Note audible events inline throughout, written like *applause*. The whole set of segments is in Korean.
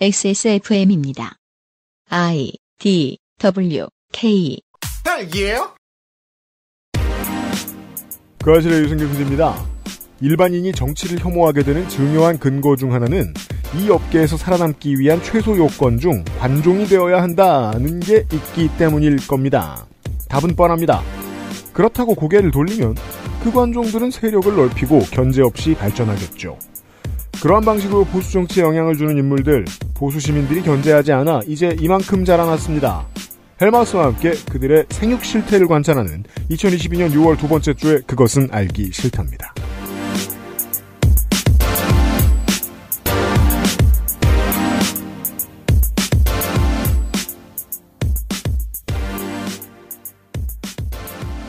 XSFM입니다. I D W K. 딸기예요? 그 아실의 유승규 교수입니다. 일반인이 정치를 혐오하게 되는 중요한 근거 중 하나는 이 업계에서 살아남기 위한 최소 요건 중 관종이 되어야 한다는 게 있기 때문일 겁니다. 답은 뻔합니다. 그렇다고 고개를 돌리면 그 관종들은 세력을 넓히고 견제 없이 발전하겠죠. 그러한 방식으로 보수 정치에 영향을 주는 인물들, 보수 시민들이 견제하지 않아 이제 이만큼 자라났습니다. 헬마스와 함께 그들의 생육 실태를 관찰하는 2022년 6월 두 번째 주에 그것은 알기 싫답니다.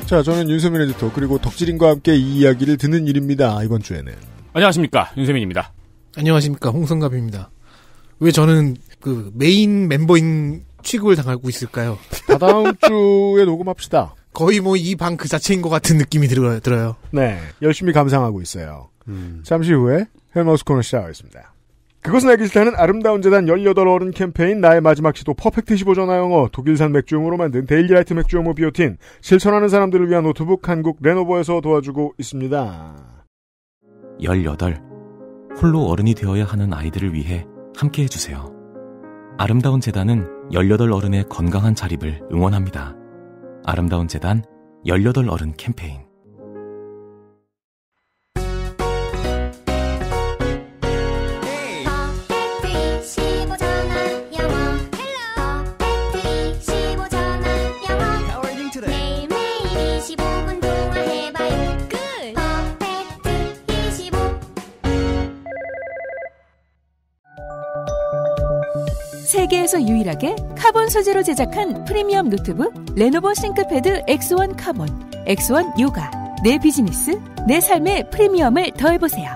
자, 저는 윤세민 에디터 그리고 덕질인과 함께 이 이야기를 듣는 일입니다. 이번 주에는 안녕하십니까 윤세민입니다. 안녕하십니까 홍성갑입니다. 왜 저는 그 메인 멤버인 취급을 당하고 있을까요? 다다음 *laughs* 주에 녹음합시다. 거의 뭐 이 방 그 자체인 것 같은 느낌이 들어요. 들어요. 네, 열심히 감상하고 있어요. 음. 잠시 후에 헬마우스 코너 시작하겠습니다. 그것은 알기 싫다는 아름다운 재단 18어른 캠페인 나의 마지막 시도 퍼펙트 15전화 영어 독일산 맥주용으로 만든 데일리라이트 맥주용모 비오틴 실천하는 사람들을 위한 노트북 한국 레노버에서 도와주고 있습니다. 18 홀로 어른이 되어야 하는 아이들을 위해 함께 해주세요. 아름다운 재단은 18 어른의 건강한 자립을 응원합니다. 아름다운 재단 18 어른 캠페인 세계에서 유일하게 카본 소재로 제작한 프리미엄 노트북 레노버 싱크패드 X1 카본, X1 요가. 내 비즈니스, 내 삶의 프리미엄을 더해보세요.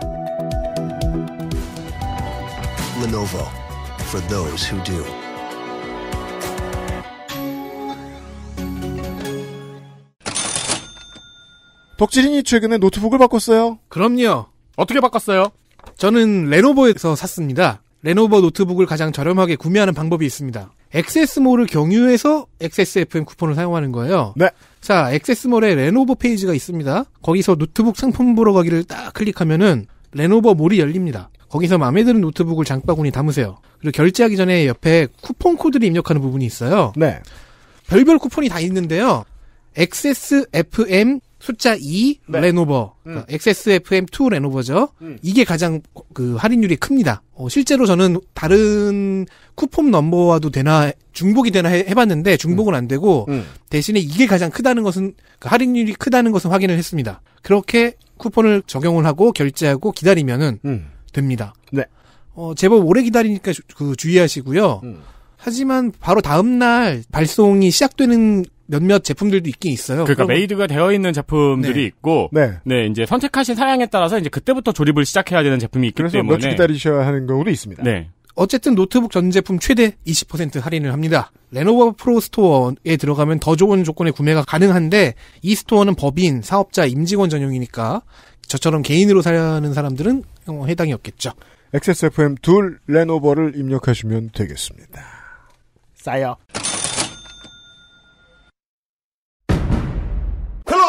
Lenovo for those who do. 덕질인이 최근에 노트북을 바꿨어요. 그럼요. 어떻게 바꿨어요? 저는 레노버에서 샀습니다. 레노버 노트북을 가장 저렴하게 구매하는 방법이 있습니다. 액세스몰을 경유해서 XSFM 쿠폰을 사용하는 거예요. 네. 자, 액세스몰에 레노버 페이지가 있습니다. 거기서 노트북 상품 보러 가기를 딱 클릭하면은 레노버 몰이 열립니다. 거기서 마음에 드는 노트북을 장바구니 담으세요. 그리고 결제하기 전에 옆에 쿠폰 코드를 입력하는 부분이 있어요. 네. 별별 쿠폰이 다 있는데요. XSFM 숫자 2 네. 레노버 음. XSFM2 그러니까 레노버죠. 음. 이게 가장 그 할인율이 큽니다. 어, 실제로 저는 다른 쿠폰 넘버와도 되나 중복이 되나 해, 봤는데 중복은 음. 안 되고 음. 대신에 이게 가장 크다는 것은 그 할인율이 크다는 것은 확인을 했습니다. 그렇게 쿠폰을 적용을 하고 결제하고 기다리면은 음. 됩니다. 네. 어, 제법 오래 기다리니까 주, 그 주의하시고요. 음. 하지만 바로 다음 날 발송이 시작되는 몇몇 제품들도 있긴 있어요. 그러니까 그럼... 메이드가 되어 있는 제품들이 네. 있고, 네. 네. 이제 선택하신 사양에 따라서 이제 그때부터 조립을 시작해야 되는 제품이 있기 그래서 때문에 며칠 기다리셔야 하는 경우도 있습니다. 네. 어쨌든 노트북 전 제품 최대 20% 할인을 합니다. 레노버 프로 스토어에 들어가면 더 좋은 조건의 구매가 가능한데 이 스토어는 법인, 사업자, 임직원 전용이니까 저처럼 개인으로 사려는 사람들은 해당이 없겠죠. XSFM 둘 레노버를 입력하시면 되겠습니다. 싸요.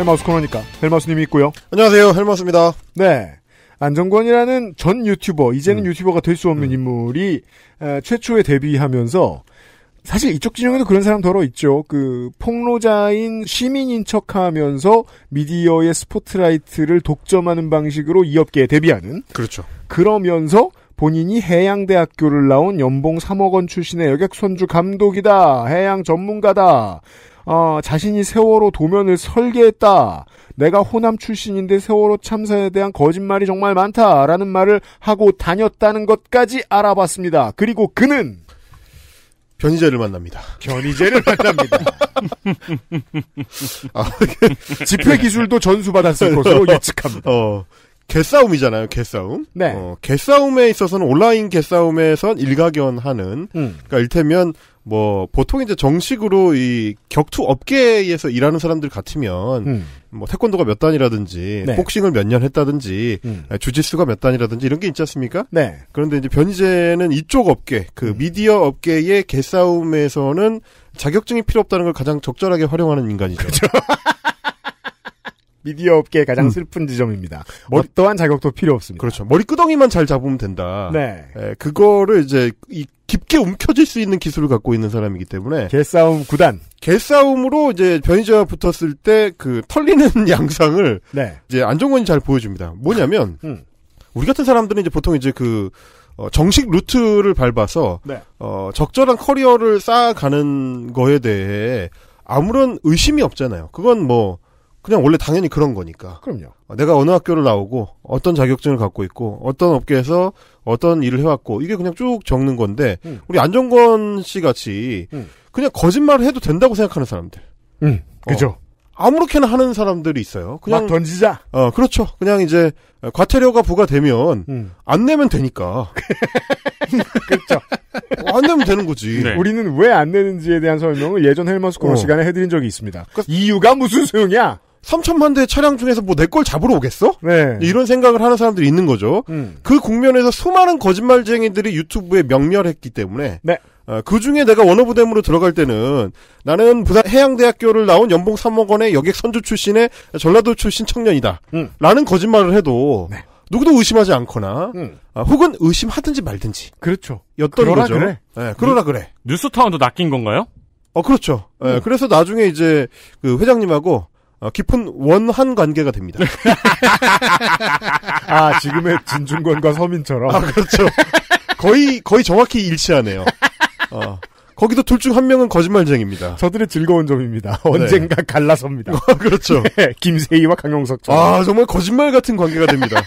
헬마우스 코너니까 헬마우스님이 있고요. 안녕하세요, 헬마우스입니다. 네. 안정권이라는 전 유튜버, 이제는 음. 유튜버가 될 수 없는 음. 인물이 최초에 데뷔하면서 사실 이쪽 진영에도 그런 사람 더러 있죠. 그 폭로자인 시민인 척하면서 미디어의 스포트라이트를 독점하는 방식으로 이 업계에 데뷔하는. 그렇죠. 그러면서 본인이 해양대학교를 나온 연봉 3억 원 출신의 여객선주 감독이다. 해양 전문가다. 어, 자신이 세월호 도면을 설계했다. 내가 호남 출신인데 세월호 참사에 대한 거짓말이 정말 많다라는 말을 하고 다녔다는 것까지 알아봤습니다. 그리고 그는 변희재를 만납니다. 변희재를 만납니다. *laughs* 아, *laughs* 집회 기술도 전수받았을 것으로 예측합니다. 어, 개싸움이잖아요, 개싸움. 네. 어, 개싸움에 있어서는 온라인 개싸움에선 일가견하는, 음. 그러니까 일테면 뭐 보통 이제 정식으로 이 격투 업계에서 일하는 사람들 같으면 음. 뭐 태권도가 몇 단이라든지 네. 복싱을 몇 년 했다든지 음. 아, 주짓수가 몇 단이라든지 이런 게 있지 않습니까? 네. 그런데 이제 변희재는 이쪽 업계 그 음. 미디어 업계의 개싸움에서는 자격증이 필요 없다는 걸 가장 적절하게 활용하는 인간이죠. 그렇죠. *laughs* 미디어 업계의 가장 음. 슬픈 지점입니다. 머리, 어떠한 자격도 필요 없습니다. 그렇죠. 머리 끄덩이만 잘 잡으면 된다. 네. 에, 예, 그거를 이제 이 깊게 움켜질 수 있는 기술을 갖고 있는 사람이기 때문에 개싸움 구단 개싸움으로 이제 변이재와 붙었을 때 그 털리는 *laughs* 양상을 네. 이제 안정권이 잘 보여줍니다. 뭐냐면 아, 음. 우리 같은 사람들은 이제 보통 이제 그 어, 정식 루트를 밟아서 네. 어, 적절한 커리어를 쌓아가는 거에 대해 아무런 의심이 없잖아요. 그건 뭐 그냥 원래 당연히 그런 거니까. 그럼요. 어, 내가 어느 학교를 나오고 어떤 자격증을 갖고 있고 어떤 업계에서 어떤 일을 해왔고 이게 그냥 쭉 적는 건데 음. 우리 안정권 씨 같이 음. 그냥 거짓말을 해도 된다고 생각하는 사람들. 음, 그죠. 어, 아무렇게나 하는 사람들이 있어요. 그냥 던지자. 어, 그렇죠. 그냥 이제 과태료가 부과되면 음. 안 내면 되니까. *laughs* 그렇죠. 어, 안 내면 되는 거지. 네. 우리는 왜 안 내는지에 대한 설명을 예전 헬머스코너 어. 시간에 해드린 적이 있습니다. 그 이유가 무슨 소용이야? 3천만 대 차량 중에서 뭐 내 걸 잡으러 오겠어? 네. 이런 생각을 하는 사람들이 있는 거죠. 음. 그 국면에서 수많은 거짓말쟁이들이 유튜브에 명렬했기 때문에 네. 어, 그 중에 내가 원어부댐으로 들어갈 때는 나는 부산 해양대학교를 나온 연봉 3억 원의 여객 선조 출신의 전라도 출신 청년이다. 음. 라는 거짓말을 해도 네. 누구도 의심하지 않거나 음. 어, 혹은 의심하든지 말든지. 그렇죠. 였던 그러라 거죠. 그래. 네, 그러라 그래. 뉴스타운도 낚인 건가요? 어 그렇죠. 예, 음. 네, 그래서 나중에 이제 그 회장님하고 어, 깊은 원한 관계가 됩니다. 네. *laughs* 아 지금의 진중권과 서민처럼. 아, 그렇죠. 거의 거의 정확히 일치하네요. 어. 거기도 둘 중 한 명은 거짓말쟁입니다. 저들의 즐거운 점입니다. 네. 언젠가 갈라섭니다. 아, 그렇죠. 네, 김세희와 강용석. 아 정말 거짓말 같은 관계가 됩니다.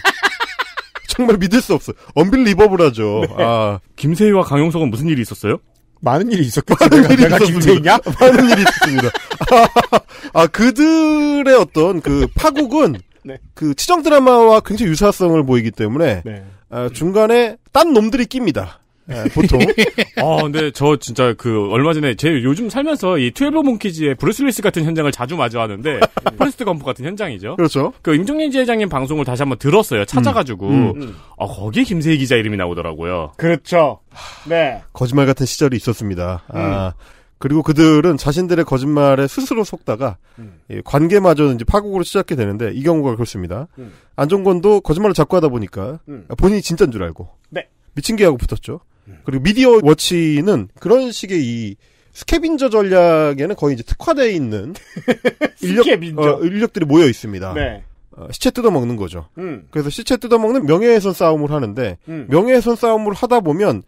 정말 믿을 수 없어요. 언빌리버블하죠. 네. 아 김세희와 강용석은 무슨 일이 있었어요? 많은 일이 있었겠지. 많은 내가, 일이 내가 김태희냐? *laughs* 많은 일이 있었습니다. 아, 아, 그들의 어떤 그 파국은 네. 그 치정 드라마와 굉장히 유사성을 보이기 때문에 네. 아, 중간에 딴 놈들이 낍니다. 네, 보통. *laughs* 아, 근데 저 진짜 그 얼마 전에 제 요즘 살면서 이 트웰브 몽키즈의 브루스리스 같은 현장을 자주 마주하는데 예. 포레스트 검프 같은 현장이죠. 그렇죠. 그 임종민 지회장님 방송을 다시 한번 들었어요. 찾아가지고 음, 음, 음. 아 거기에 김세희 기자 이름이 나오더라고요. 그렇죠. 네. 거짓말 같은 시절이 있었습니다. 아, 음. 아. 그리고 그들은 자신들의 거짓말에 스스로 속다가 음. 관계마저 이제 파국으로 시작하게 되는데 이 경우가 그렇습니다. 음. 안종권도 거짓말을 자꾸 하다 보니까 본인이 진짜인 줄 알고 네. 미친 개하고 붙었죠. 그리고 미디어 워치는 그런 식의 이스케빈저 전략에는 거의 이제 특화되어 있는 *laughs* 인력, 어, 인력들이 모여 있습니다. 네. 어, 시체 뜯어먹는 거죠. 음. 그래서 시체 뜯어먹는 명예훼손 싸움을 하는데 음. 명예훼손 싸움을 하다 보면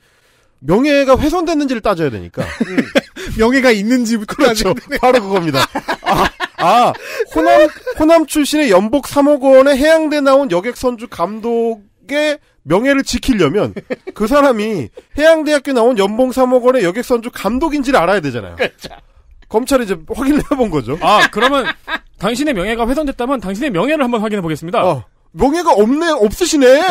명예가 훼손됐는지를 따져야 되니까 음. *laughs* 명예가 있는지 그렇죠. 바로 그겁니다. 아, 아, 호남 호남 출신의 연복 3억 원의 해양대 나온 여객선주 감독의 명예를 지키려면 그 사람이 해양대학교 나온 연봉 3억 원의 여객선주 감독인지를 알아야 되잖아요. 그렇죠. 검찰이 이제 확인을 해본 거죠. 아, 그러면 당신의 명예가 훼손됐다면 당신의 명예를 한번 확인해 보겠습니다. 어, 명예가 없네, 없으시네.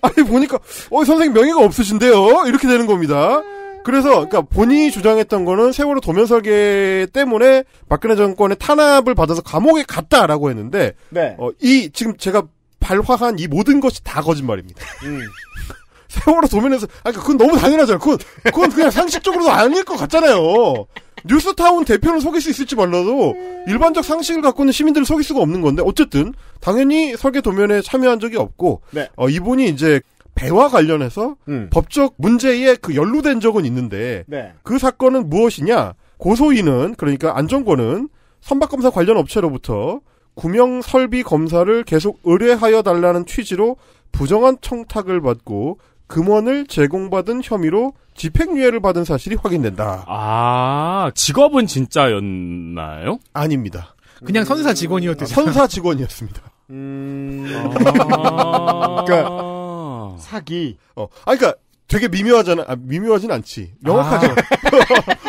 아니, 보니까, 어, 선생님 명예가 없으신데요? 이렇게 되는 겁니다. 그래서, 그니까 본인이 주장했던 거는 세월호 도면 설계 때문에 박근혜 정권의 탄압을 받아서 감옥에 갔다라고 했는데, 네. 어, 이, 지금 제가 발화한 이 모든 것이 다 거짓말입니다. 음. *laughs* 세월호 도면에서 아 그건 너무 당연하잖아요. 그건 그건 그냥 상식적으로도 아닐 것 같잖아요. 뉴스타운 대표는 속일 수 있을지 몰라도 일반적 상식을 갖고는 시민들을 속일 수가 없는 건데 어쨌든 당연히 설계 도면에 참여한 적이 없고 네. 어, 이분이 이제 배와 관련해서 음. 법적 문제에 그 연루된 적은 있는데 네. 그 사건은 무엇이냐? 고소인은 그러니까 안정권은 선박검사 관련 업체로부터 구명 설비 검사를 계속 의뢰하여 달라는 취지로 부정한 청탁을 받고 금원을 제공받은 혐의로 집행유예를 받은 사실이 확인된다. 아, 직업은 진짜였나요? 아닙니다. 그냥 선사 직원이었대요. 선사 직원이었습니다. 음. *laughs* 그러니까 아... 그러니까 사기. 어. 아 그러니까 되게 미묘하잖아. 아, 미묘하진 않지. 명확하죠.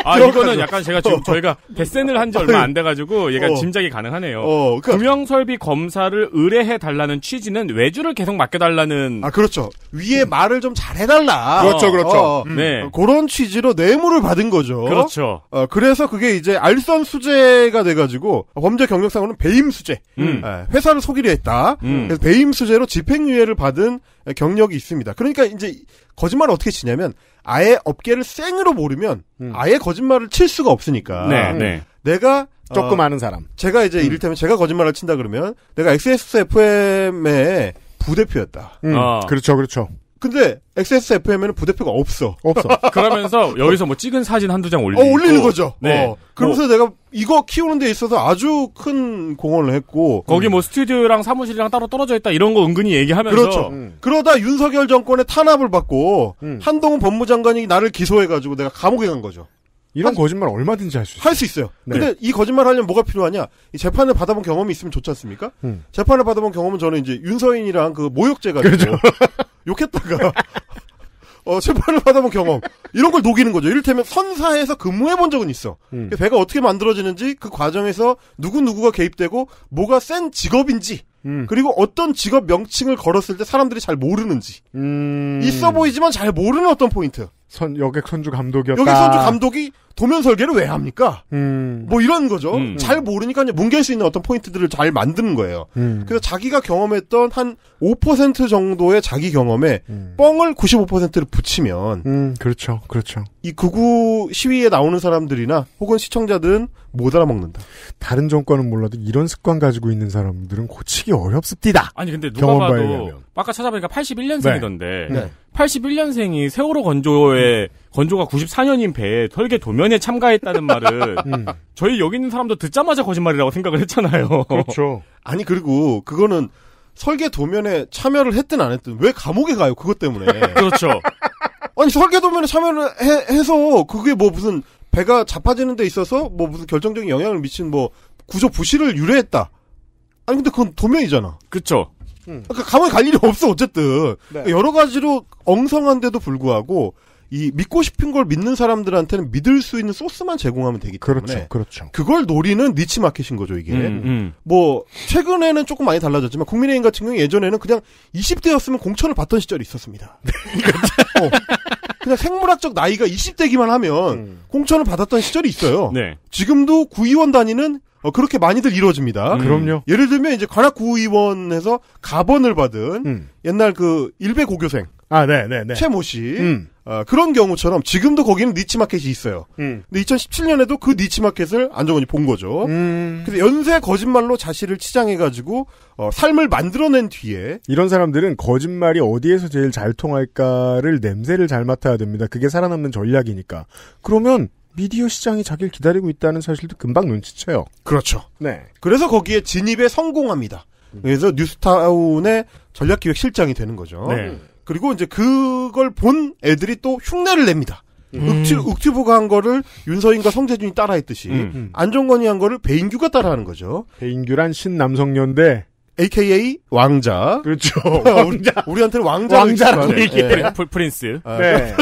아, 아 이거는 약간 제가 지금 어. 저희가 데센을 한 지 얼마 안 돼가지고 얘가 어. 짐작이 가능하네요. 어, 그러니까, 구명설비 검사를 의뢰해 달라는 취지는 외주를 계속 맡겨달라는. 아 그렇죠. 위에 음. 말을 좀 잘해달라. 그렇죠, 그렇죠. 어, 음. 네. 그런 취지로 뇌물을 받은 거죠. 그렇죠. 어, 그래서 그게 이제 알선 수재가 돼가지고 범죄 경력상으로는 배임 수재. 음. 예, 회사를 속이려 했다. 음. 그래서 배임 수재로 집행유예를 받은 경력이 있습니다. 그러니까 이제 거짓말을 어떻게 치냐면 아예 업계를 생으로 모르면 음. 아예 거짓말을 칠 수가 없으니까. 네, 네. 내가 조금 어, 아는 사람. 제가 이제 음. 이를테면 제가 거짓말을 친다 그러면 내가 XSFM의 부대표였다. 음. 어. 그렇죠, 그렇죠. 근데 XSFM에는 부대표가 없어. 없어. *laughs* 그러면서 여기서 뭐 찍은 사진 한두 장 올리고. 어, 올리는 거죠. 네. 어. 뭐 그러면서 뭐, 내가 이거 키우는 데 있어서 아주 큰 공헌을 했고. 거기 음. 뭐 스튜디오랑 사무실이랑 따로 떨어져 있다 이런 거 은근히 얘기하면서. 그렇죠. 음. 그러다 윤석열 정권의 탄압을 받고 음. 한동훈 법무장관이 나를 기소해가지고 내가 감옥에 간 거죠. 이런 한, 거짓말 얼마든지 할 수 있어요. 할 수 있어요. 네. 근데 이 거짓말 하려면 뭐가 필요하냐? 이 재판을 받아본 경험이 있으면 좋지 않습니까? 음. 재판을 받아본 경험은 저는 이제 윤서인이랑 그 모욕죄 가지고 그렇죠. *laughs* 욕했다가 *laughs* 어, 재판을 받아본 경험 이런 걸 녹이는 거죠. 이를테면 선사에서 근무해 본 적은 있어. 음. 그 배가 어떻게 만들어지는지 그 과정에서 누구 누구가 개입되고 뭐가 센 직업인지 음. 그리고 어떤 직업 명칭을 걸었을 때 사람들이 잘 모르는지 음. 있어 보이지만 잘 모르는 어떤 포인트. 선 여객 선주 감독이었다. 여객 선주 감독이 도면 설계를 왜 합니까? 음. 뭐 이런 거죠. 음. 잘 모르니까 뭉갤 수 있는 어떤 포인트들을 잘 만드는 거예요. 음. 그래서 자기가 경험했던 한 5% 정도의 자기 경험에 음. 뻥을 95%를 붙이면 음, 그렇죠. 그렇죠. 이 극우 시위에 나오는 사람들이나 혹은 시청자들은 못 알아먹는다. 다른 정권은 몰라도 이런 습관 가지고 있는 사람들은 고치기 어렵습니다. 아니 근데 누가 봐도 아까 찾아보니까 81년생이던데 네. 네. 81년생이 세월호 건조에 음. 건조가 94년인 배에 설계 도면에 참가했다는 말을 *laughs* 음. 저희 여기 있는 사람도 듣자마자 거짓말이라고 생각을 했잖아요. 그렇죠. *laughs* 아니 그리고 그거는 설계 도면에 참여를 했든 안 했든 왜 감옥에 가요? 그것 때문에. *laughs* 그렇죠. 아니 설계 도면에 참여를 해, 해서 그게 뭐 무슨 배가 자빠지는 데 있어서 뭐 무슨 결정적인 영향을 미친 뭐 구조 부실을 유래했다. 아니 근데 그건 도면이잖아. 그렇죠. 음. 그러니까 감옥에 갈 일이 없어 어쨌든 네. 그러니까 여러 가지로 엉성한데도 불구하고 이 믿고 싶은 걸 믿는 사람들한테는 믿을 수 있는 소스만 제공하면 되기 때문에 그렇죠, 그렇죠. 그걸 노리는 니치 마켓인 거죠 이게. 음, 음. 뭐 최근에는 조금 많이 달라졌지만 국민의힘 같은 경우 예전에는 그냥 20대였으면 공천을 받던 시절이 있었습니다. *laughs* 어, 그냥 생물학적 나이가 20대기만 하면 음. 공천을 받았던 시절이 있어요. 네. 지금도 구의원 단위는 어, 그렇게 많이들 이루어집니다. 음. 그럼요. 예를 들면 이제 관악구의원에서 가번을 받은 음. 옛날 그 일베 고교생. 아, 네, 네, 네. 최모 씨. 음. 어, 그런 경우처럼 지금도 거기는 니치마켓이 있어요. 음. 근데 2017년에도 그 니치마켓을 안정원이 본 거죠. 음. 그래서 연쇄 거짓말로 자신을 치장해가지고 어, 삶을 만들어낸 뒤에 이런 사람들은 거짓말이 어디에서 제일 잘 통할까를 냄새를 잘 맡아야 됩니다. 그게 살아남는 전략이니까. 그러면 미디어 시장이 자기를 기다리고 있다는 사실도 금방 눈치채요. 그렇죠. 네. 그래서 거기에 진입에 성공합니다. 음. 그래서 뉴스타운의 전략기획실장이 되는 거죠. 네. 그리고 이제 그걸 본 애들이 또 흉내를 냅니다. 음. 윽튜, 윽튜브가 한 거를 윤서인과 성재준이 따라했듯이 음. 음. 안종건이 한 거를 배인규가 따라하는 거죠. 배인규란 신남성년대 AKA 왕자. 그렇죠. *laughs* 왕자. 우리한테는 왕자. 왕자라고 얘기해. 프린스. 아, 네.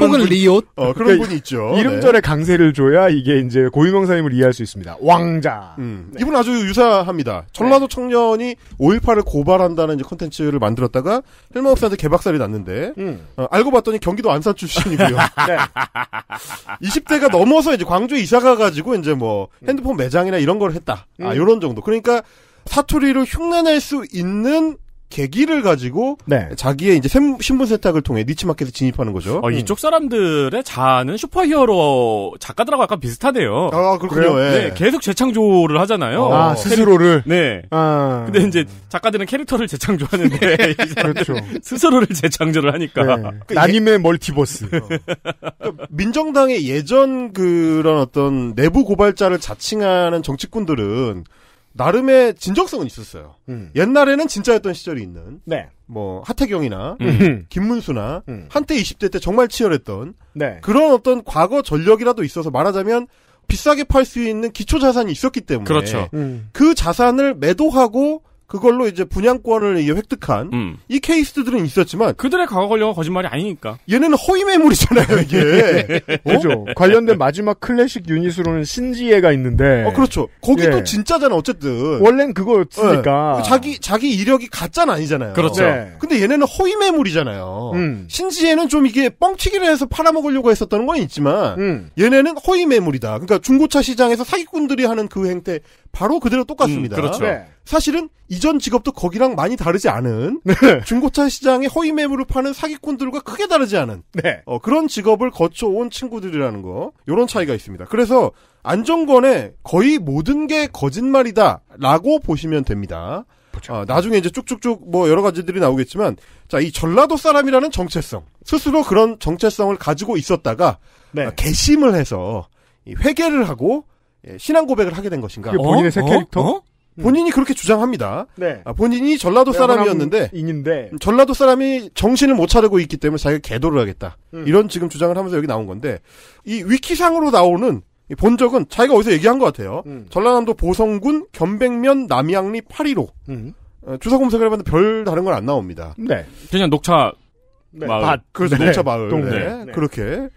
혹은 리옷. 어, 그런 그러니까 분이 있죠. 이름 네. 전에 네. 강세를 줘야 이게 이제 고유명사임을 이해할 수 있습니다. 왕자. 음. 네. 이분 아주 유사합니다. 전라도 네. 청년이 5.18을 고발한다는 이제 컨텐츠를 만들었다가 헬마업사한테 개박살이 났는데 음. 어, 알고 봤더니 경기도 안산 출신이고요. *laughs* 네. 20대가 넘어서 이제 광주에 이사 가가지고 이제 뭐 음. 핸드폰 매장이나 이런 걸 했다. 아, 음. 아, 요런 정도. 그러니까 사투리를 흉내낼 수 있는 계기를 가지고 네. 자기의 이제 신분 세탁을 통해 니치마켓에 진입하는 거죠. 어, 음. 이쪽 사람들의 자아는 슈퍼히어로 작가들하고 약간 비슷하네요. 아 그렇군요. 예. 네. 계속 재창조를 하잖아요. 아 어. 스스로를. 네. 아. 근데 이제 작가들은 캐릭터를 재창조하는데 네. *laughs* 그렇죠. 스스로를 재창조를 하니까 네. 그 예. 나님의 멀티버스. 어. 그러니까 민정당의 예전 그런 어떤 내부 고발자를 자칭하는 정치꾼들은 나름의 진정성은 있었어요. 음. 옛날에는 진짜였던 시절이 있는 네. 뭐 하태경이나 음. 음. 김문수나 음. 한때 20대 때 정말 치열했던 네. 그런 어떤 과거 전력이라도 있어서 말하자면 비싸게 팔 수 있는 기초 자산이 있었기 때문에 그렇죠. 음. 그 자산을 매도하고 그걸로 이제 분양권을 획득한 음. 이 케이스들은 있었지만 그들의 과거 권력은 거짓말이 아니니까 얘네는 허위 매물이잖아요 이게 *laughs* 어? 그죠 관련된 마지막 클래식 유닛으로는 신지혜가 있는데 어 그렇죠 거기도 예. 진짜잖아 어쨌든 원래는 그거였으니까 예. 네. 그 자기 자기 이력이 가짜는 아니잖아요 그렇죠 네. 근데 얘네는 허위 매물이잖아요 음. 신지혜는 좀 이게 뻥튀기를 해서 팔아먹으려고 했었다는 건 있지만 음. 얘네는 허위 매물이다 그러니까 중고차 시장에서 사기꾼들이 하는 그 행태 바로 그대로 똑같습니다 음, 그렇죠 네. 사실은 이전 직업도 거기랑 많이 다르지 않은 *laughs* 네. 중고차 시장에 허위 매물을 파는 사기꾼들과 크게 다르지 않은 네. 어, 그런 직업을 거쳐온 친구들이라는 거 이런 차이가 있습니다. 그래서 안정권에 거의 모든 게 거짓말이다라고 보시면 됩니다. 그렇죠. 아, 나중에 이제 쭉쭉쭉 뭐 여러 가지들이 나오겠지만 자이 전라도 사람이라는 정체성 스스로 그런 정체성을 가지고 있었다가 네. 개심을 아, 해서 회개를 하고 예, 신앙 고백을 하게 된 것인가? 본인의 어? 새 캐릭터? 어? 음. 본인이 그렇게 주장합니다. 네. 아, 본인이 전라도 사람이었는데 인인데 전라도 사람이 정신을 못 차리고 있기 때문에 자기가 개도를 하겠다. 음. 이런 지금 주장을 하면서 여기 나온 건데 이 위키상으로 나오는 본적은 자기가 어디서 얘기한 것 같아요. 음. 전라남도 보성군 겸백면 남양리 8리로 음. 어, 주소 검색을 해봤는데 별 다른 건 안 나옵니다. 네. 그냥 녹차 네. 마을. 밭. 그래서 그렇죠. 네. 녹차 마을. 동네. 네. 네. 그렇게.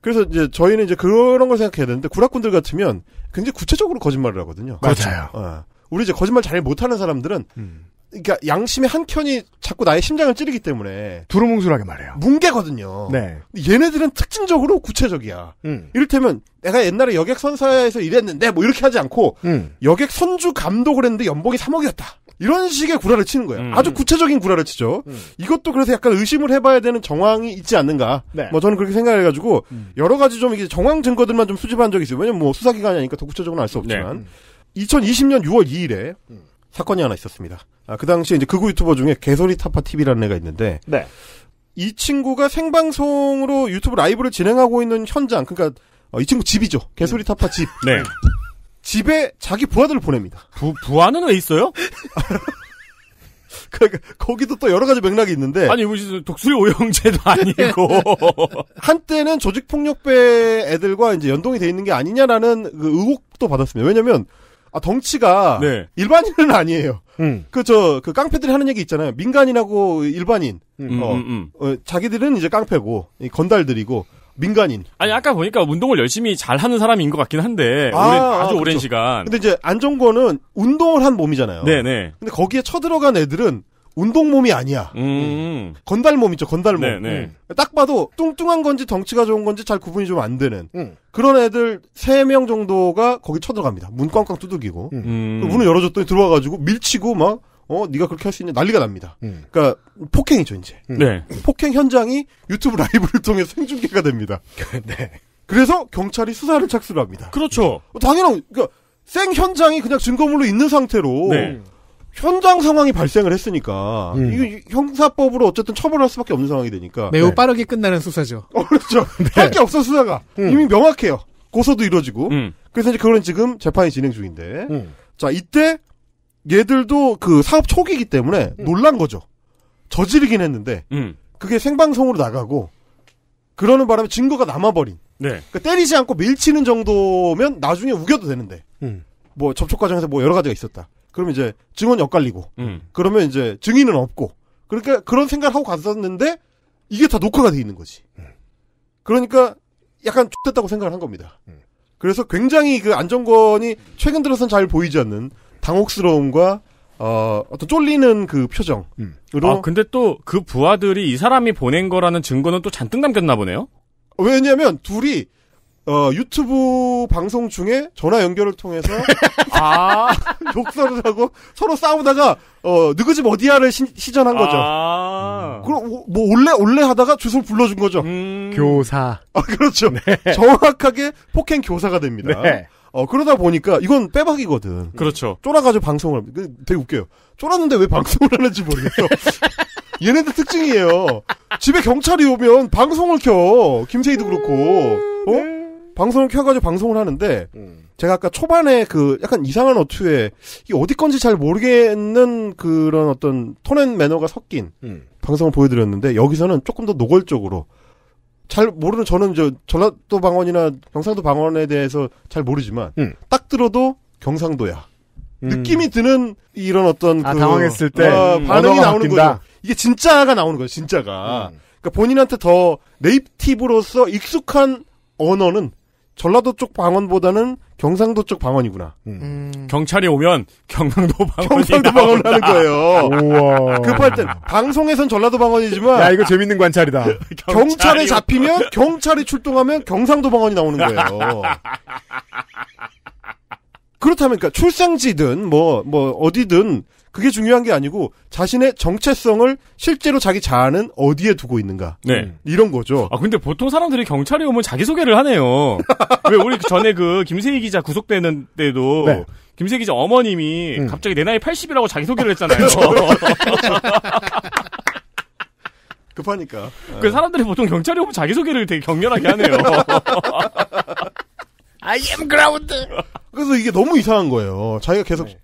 그래서 이제 저희는 이제 그런 걸 생각해야 되는데 구락꾼들 같으면 굉장히 구체적으로 거짓말을 하거든요. 맞아요. 어. 우리 이제 거짓말 잘 못하는 사람들은 음. 그러니까 양심의 한 켠이 자꾸 나의 심장을 찌르기 때문에 두루뭉술하게 말해요. 뭉개거든요. 네. 얘네들은 특징적으로 구체적이야. 음. 이를테면 내가 옛날에 여객선사에서 일했는데 뭐 이렇게 하지 않고 음. 여객 선주 감독을 했는데 연봉이 3억이었다. 이런 식의 구라를 치는 거예요. 음. 아주 구체적인 구라를 치죠. 음. 이것도 그래서 약간 의심을 해봐야 되는 정황이 있지 않는가. 네. 뭐 저는 그렇게 생각을 해가지고 음. 여러 가지 좀이제 정황 증거들만 좀 수집한 적이 있어요. 왜냐면 뭐 수사기관이 아니까더 구체적으로 알수 네. 없지만. 네. 2020년 6월 2일에 음. 사건이 하나 있었습니다. 아, 그 당시에 이제 극우 유튜버 중에 개소리 타파 TV라는 애가 있는데 네. 이 친구가 생방송으로 유튜브 라이브를 진행하고 있는 현장, 그러니까 어, 이 친구 집이죠. 개소리 타파 집. 네. 집에 자기 부하들을 보냅니다. 부 부하는 왜 있어요? *laughs* 그러니까 거기도 또 여러 가지 맥락이 있는데 아니 무슨 독수리 오형제도 아니고 *laughs* 한때는 조직 폭력배 애들과 이제 연동이 돼 있는 게 아니냐라는 그 의혹도 받았습니다. 왜냐면 아, 덩치가 네. 일반인은 아니에요. 음. 그저그 그 깡패들이 하는 얘기 있잖아요. 민간인하고 일반인. 음, 음 어, 음, 음, 어, 자기들은 이제 깡패고 건달들이고 민간인. 아니 아까 보니까 운동을 열심히 잘하는 사람인 것 같긴 한데 아, 오랜, 아주 아, 오랜 그렇죠. 시간. 근데 이제 안정권은 운동을 한 몸이잖아요. 네네. 네. 근데 거기에 쳐들어간 애들은 운동 몸이 아니야. 음. 음. 건달 몸 있죠, 건달 몸. 네, 네. 음. 딱 봐도 뚱뚱한 건지 덩치가 좋은 건지 잘 구분이 좀 안 되는 음. 그런 애들 3명 정도가 거기 쳐들어갑니다. 문 꽝꽝 두들기고 음. 음. 그 문을 열어줬더니 들어와가지고 밀치고 막 어, 네가 그렇게 할 수 있냐 난리가 납니다. 그러니까 폭행이죠 이제. 네. 폭행 현장이 유튜브 라이브를 통해 생중계가 됩니다. *laughs* 네. 그래서 경찰이 수사를 착수를 합니다. 그렇죠. 당연한 그러니까 생 현장이 그냥 증거물로 있는 상태로 네. 현장 상황이 발생을 했으니까 음. 이 형사법으로 어쨌든 처벌할 수밖에 없는 상황이 되니까 매우 네. 빠르게 끝나는 수사죠. *laughs* 어, 그렇죠. *laughs* 네. 할게 없어 수사가 음. 이미 명확해요. 고소도 이루어지고 음. 그래서 이제 그거는 지금 재판이 진행 중인데 음. 자 이때 얘들도 그 사업 초기이기 때문에 음. 놀란 거죠. 저지르긴 했는데 음. 그게 생방송으로 나가고 그러는 바람에 증거가 남아버린. 네. 그러니까 때리지 않고 밀치는 정도면 나중에 우겨도 되는데 뭐 접촉 과정에서 뭐 여러 가지가 있었다. 그러면 이제 증언 엇갈리고 음. 그러면 이제 증인은 없고 그러니까 그런 생각을 하고 갔었는데 이게 다 녹화가 돼 있는 거지. 음. 그러니까 약간 X됐다고 생각을 한 겁니다. 음. 그래서 굉장히 그 안정권이 최근 들어선 잘 보이지 않는 당혹스러움과 어, 어떤 쫄리는 그 표정으로. 음. 아, 근데 또 그 부하들이 이 사람이 보낸 거라는 증거는 또 잔뜩 남겼나 보네요? 왜냐면 하 둘이 어, 유튜브 방송 중에 전화 연결을 통해서 *laughs* 아 욕설을 *laughs* 하고 서로 싸우다가 어 누구 집 어디야를 시, 전한 거죠. 아~ 음. 그럼 뭐원래원래 하다가 주소를 불러준 거죠. 음... 교사. 아 그렇죠. 네. 정확하게 폭행 교사가 됩니다. 네. 어 그러다 보니까 이건 빼박이거든. 그렇죠. 쫄아가지고 방송을 그, 되게 웃겨요. 쫄았는데 왜 방송을 하는지 모르겠어. *laughs* 얘네들 특징이에요. 집에 경찰이 오면 방송을 켜. 김세희도 그렇고. 음, 어? 네. 방송을 켜가지고 방송을 하는데 음. 제가 아까 초반에 그 약간 이상한 어투에 이 어디 건지 잘 모르겠는 그런 어떤 톤앤 매너가 섞인 음. 방송을 보여드렸는데 여기서는 조금 더 노골적으로 잘 모르는 저는 저 전라도 방언이나 경상도 방언에 대해서 잘 모르지만 음. 딱 들어도 경상도야. 음. 느낌이 드는 이런 어떤 아, 그 당황했을 때 어, 반응이 나오는 거죠. 이게 진짜가 나오는 거예요. 진짜가. 음. 그러니까 본인한테 더 네이티브로서 익숙한 언어는 전라도 쪽 방언보다는 경상도 쪽 방언이구나. 음. 음. 경찰이 오면 경상도 방언 경상도 방언을 하는 거예요. 급할 땐 방송에선 전라도 방언이지만 야 이거 재밌는 관찰이다. *laughs* 경찰에 잡히면 *laughs* 경찰이 출동하면 경상도 방언이 나오는 거예요. *laughs* 그렇다면 그러니까 출장지든 뭐뭐 뭐 어디든 그게 중요한 게 아니고 자신의 정체성을 실제로 자기 자아는 어디에 두고 있는가. 네. 이런 거죠. 아 근데 보통 사람들이 경찰에 오면 자기 소개를 하네요. 왜 우리 그 전에 그 김세희 기자 구속되는 때도 네. 김세희 기자 어머님이 음. 갑자기 내 나이 80이라고 자기 소개를 했잖아요. 그렇죠. *laughs* 급하니까. 그 네. 사람들이 보통 경찰에 오면 자기 소개를 되게 격렬하게 하네요. *laughs* I am ground. 그래서 이게 너무 이상한 거예요. 자기가 계속 네.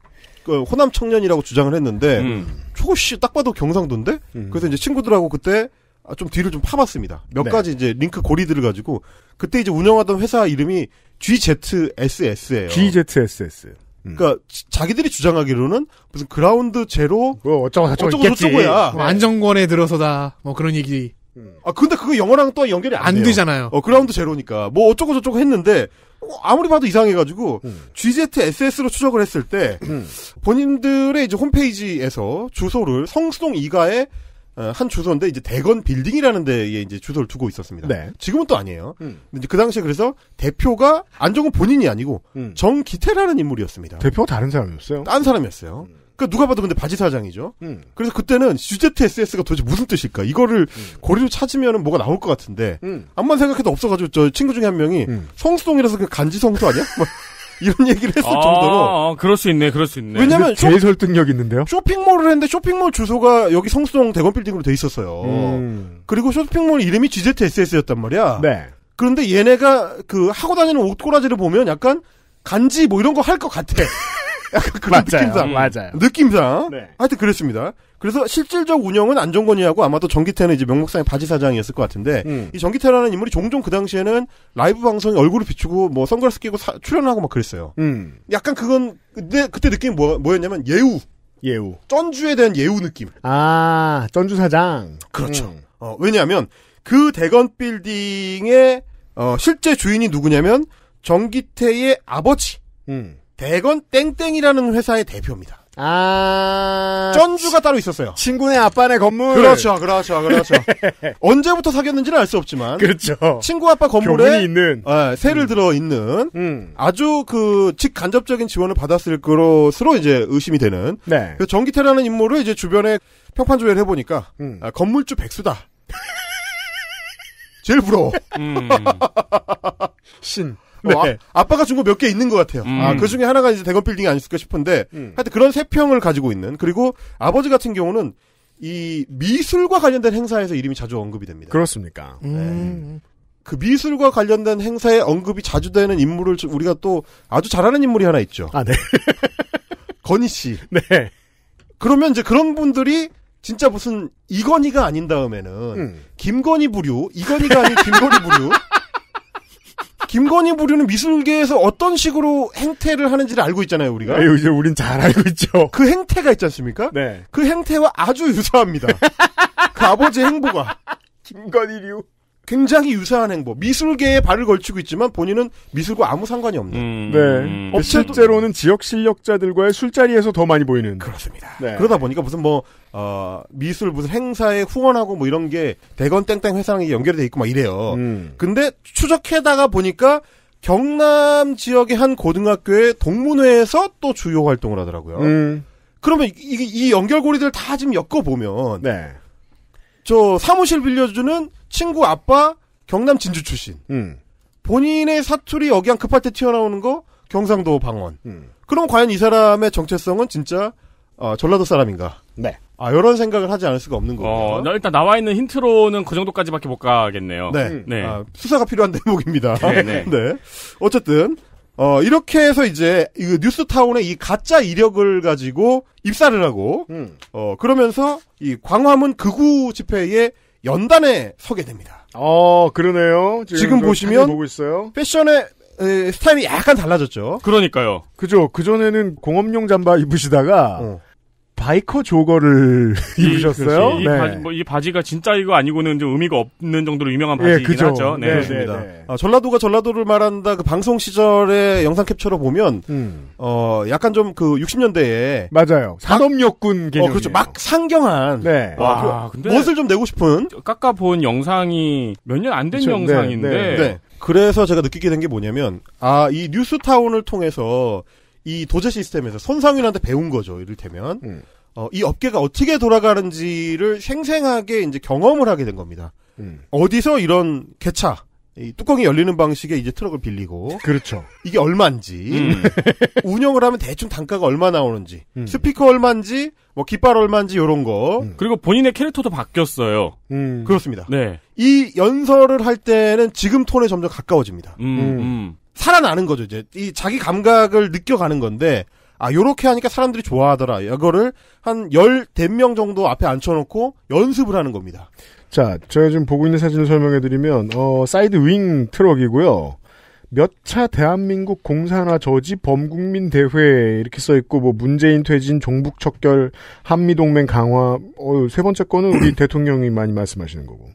그 호남 청년이라고 주장을 했는데 음. 초씨 딱 봐도 경상도인데 음. 그래서 이제 친구들하고 그때 아, 좀 뒤를 좀 파봤습니다. 몇 네. 가지 이제 링크 고리들을 가지고 그때 이제 운영하던 회사 이름이 GZSS예요. GZSS. 음. 그러니까 자기들이 주장하기로는 무슨 그라운드 제로 뭐 어쩌고 저쩌고, 저쩌고 야 네. 뭐 안정권에 들어서다 뭐 그런 얘기. 음. 아 근데 그거 영어랑 또 연결이 안, 안 되잖아요. 어 그라운드 제로니까 뭐 어쩌고 저쩌고 했는데 어, 아무리 봐도 이상해가지고 음. GZSS로 추적을 했을 때 음. 본인들의 이제 홈페이지에서 주소를 성수동 이가에 어, 한 주소인데 이제 대건 빌딩이라는 데에 이제 주소를 두고 있었습니다. 네. 지금은 또 아니에요. 음. 근데 그 당시에 그래서 대표가 안정은 본인이 아니고 음. 정기태라는 인물이었습니다. 대표가 다른 사람이었어요? 딴 사람이었어요. 음. 그러니까 누가 봐도 근데 바지 사장이죠. 음. 그래서 그때는 슈제트 s s 가 도대체 무슨 뜻일까? 이거를 음. 고리로 찾으면 뭐가 나올 것 같은데 음. 암만 생각해도 없어가지고 저 친구 중에 한 명이 음. 성수동이라서 그 간지 성수 아니야? 뭐 *laughs* 이런 얘기를 했을 아, 정도로. 아, 그럴 수 있네, 그럴 수 있네. 왜냐면. 제일 설득력 있는데요? 쇼핑몰을 했는데 쇼핑몰 주소가 여기 성수동 대건 빌딩으로 돼 있었어요. 음. 그리고 쇼핑몰 이름이 지제트 s s 였단 말이야. 네. 그런데 얘네가 그 하고 다니는 옷꼬라지를 보면 약간 간지 뭐 이런 거 할 것 같아. *laughs* 약간 그런 맞아요, 느낌상. 음. 맞아요. 느낌상. 네. 하여튼 그랬습니다. 그래서 실질적 운영은 안정권이하고 아마도 정기태는 이제 명목상의 바지 사장이었을 것 같은데 음. 이 정기태라는 인물이 종종 그 당시에는 라이브 방송에 얼굴을 비추고 뭐 선글라스 끼고 사, 출연하고 막 그랬어요. 음. 약간 그건 근데 그때 느낌이 뭐, 뭐였냐면 예우. 예우. 전주에 대한 예우 느낌. 아, 전주 사장. 그렇죠. 음. 어, 왜냐하면 그 대건 빌딩의 어, 실제 주인이 누구냐면 정기태의 아버지. 음. 대건 땡땡이라는 회사의 대표입니다. 아. 전주가 따로 있었어요. 친구네 아빠네 건물. 그렇죠, 네. 그렇죠, 그렇죠. *laughs* 언제부터 사귀었는지는 알 수 없지만. 그렇죠. 친구 아빠 건물에. 있는. 네, 새를 음. 들어 있는. 음. 아주 그, 직간접적인 지원을 받았을 것으로 이제 의심이 되는. 네. 그 전기태라는 인물을 이제 주변에 평판조회를 해보니까. 음. 아, 건물주 백수다. *laughs* 제일 부러워. 음. *laughs* 신. 뭐 네. 어, 아, 빠가 준 거 몇 개 있는 것 같아요. 음. 아, 그 중에 하나가 이제 대건 빌딩이 아닐까 싶은데 음. 하여튼 그런 세 평을 가지고 있는 그리고 아버지 같은 경우는 이 미술과 관련된 행사에서 이름이 자주 언급이 됩니다. 그렇습니까? 음. 네. 그 미술과 관련된 행사에 언급이 자주 되는 인물을 우리가 또 아주 잘하는 인물이 하나 있죠. 아, 네. *laughs* 건희 씨. 네. 그러면 이제 그런 분들이 진짜 무슨 이건희가 아닌 다음에는 음. 김건희 부류, 이건희가 아닌 김건희 부류 김건희 부류는 미술계에서 어떤 식으로 행태를 하는지를 알고 있잖아요, 우리가. 에이, 이제 우린 잘 알고 있죠. 그 행태가 있지 않습니까? 네. 그 행태와 아주 유사합니다. *laughs* 그 아버지 행보가. 김건희류. 굉장히 유사한 행보. 미술계에 발을 걸치고 있지만 본인은 미술과 아무 상관이 없는. 음, 네. 음, 어, 실제로는 지역 실력자들과의 술자리에서 더 많이 보이는. 그렇습니다. 네. 그러다 보니까 무슨 뭐, 어, 미술 무슨 행사에 후원하고 뭐 이런 게 대건 땡땡 회사랑 연결돼 있고 막 이래요. 음. 근데 추적해다가 보니까 경남 지역의 한 고등학교의 동문회에서 또 주요 활동을 하더라고요. 음. 그러면 이, 이 연결고리들 다 지금 엮어보면. 네. 저 사무실 빌려주는 친구 아빠 경남 진주 출신. 음. 본인의 사투리 억양 급할 때 튀어나오는 거 경상도 방언. 음. 그럼 과연 이 사람의 정체성은 진짜 어, 전라도 사람인가? 네. 아 이런 생각을 하지 않을 수가 없는 거예요. 어, 일단 나와 있는 힌트로는 그 정도까지밖에 못 가겠네요. 네. 네. 아, 수사가 필요한 대목입니다. 네. 네. *laughs* 네. 어쨌든 어, 이렇게 해서 이제 이 뉴스타운의 이 가짜 이력을 가지고 입사를 하고, 음. 어, 그러면서 이 광화문 극우 집회에 연단에 서게 됩니다. 어, 그러네요. 지금, 지금 보시면 보고 있어요. 패션의 에, 스타일이 약간 달라졌죠. 그러니까요. 그죠. 그전에는 공업용 잠바 입으시다가 어. 바이커 조거를 *laughs* 입으셨어요? 이, 네. 바지, 뭐, 이 바지가 진짜 이거 아니고는 좀 의미가 없는 정도로 유명한 예, 바지이긴 네, 하죠. 네, 네 그렇습니다. 네, 네, 아, 전라도가 전라도를 말한다 그 방송 시절의 영상 캡처로 보면 음. 어 약간 좀 그 60년대에 맞아요. 산업역군 개념. 어, 그렇죠. 막 상경한. 네. 어, 와, 아, 근데 멋을 좀 내고 싶은. 깎아 본 영상이 몇 년 안된 네, 영상인데. 네. 그래서 제가 느끼게 된 게 뭐냐면 아이 뉴스타운을 통해서 이 도제 시스템에서 손상윤한테 배운 거죠. 이를테면 음. 어, 이 업계가 어떻게 돌아가는지를 생생하게 이제 경험을 하게 된 겁니다. 음. 어디서 이런 개차 이 뚜껑이 열리는 방식의 이제 트럭을 빌리고 그렇죠. 이게 얼마인지 음. *laughs* 운영을 하면 대충 단가가 얼마 나오는지 음. 스피커 얼마인지 뭐 깃발 얼마인지 요런 거 음. 그리고 본인의 캐릭터도 바뀌었어요. 음. 그렇습니다. 네. 이 연설을 할 때는 지금 톤에 점점 가까워집니다. 음, 음. 살아나는 거죠. 이제 이 자기 감각을 느껴가는 건데 아 요렇게 하니까 사람들이 좋아하더라. 이거를 한열대명 정도 앞에 앉혀놓고 연습을 하는 겁니다. 자, 제가 지금 보고 있는 사진을 설명해드리면 어, 사이드 윙 트럭이고요. 몇 차 대한민국 공산화 저지 범국민 대회 이렇게 써 있고 뭐 문재인 퇴진 종북 척결 한미 동맹 강화 어, 세 번째 거는 우리 *clears throat* 대통령이 많이 말씀하시는 거고.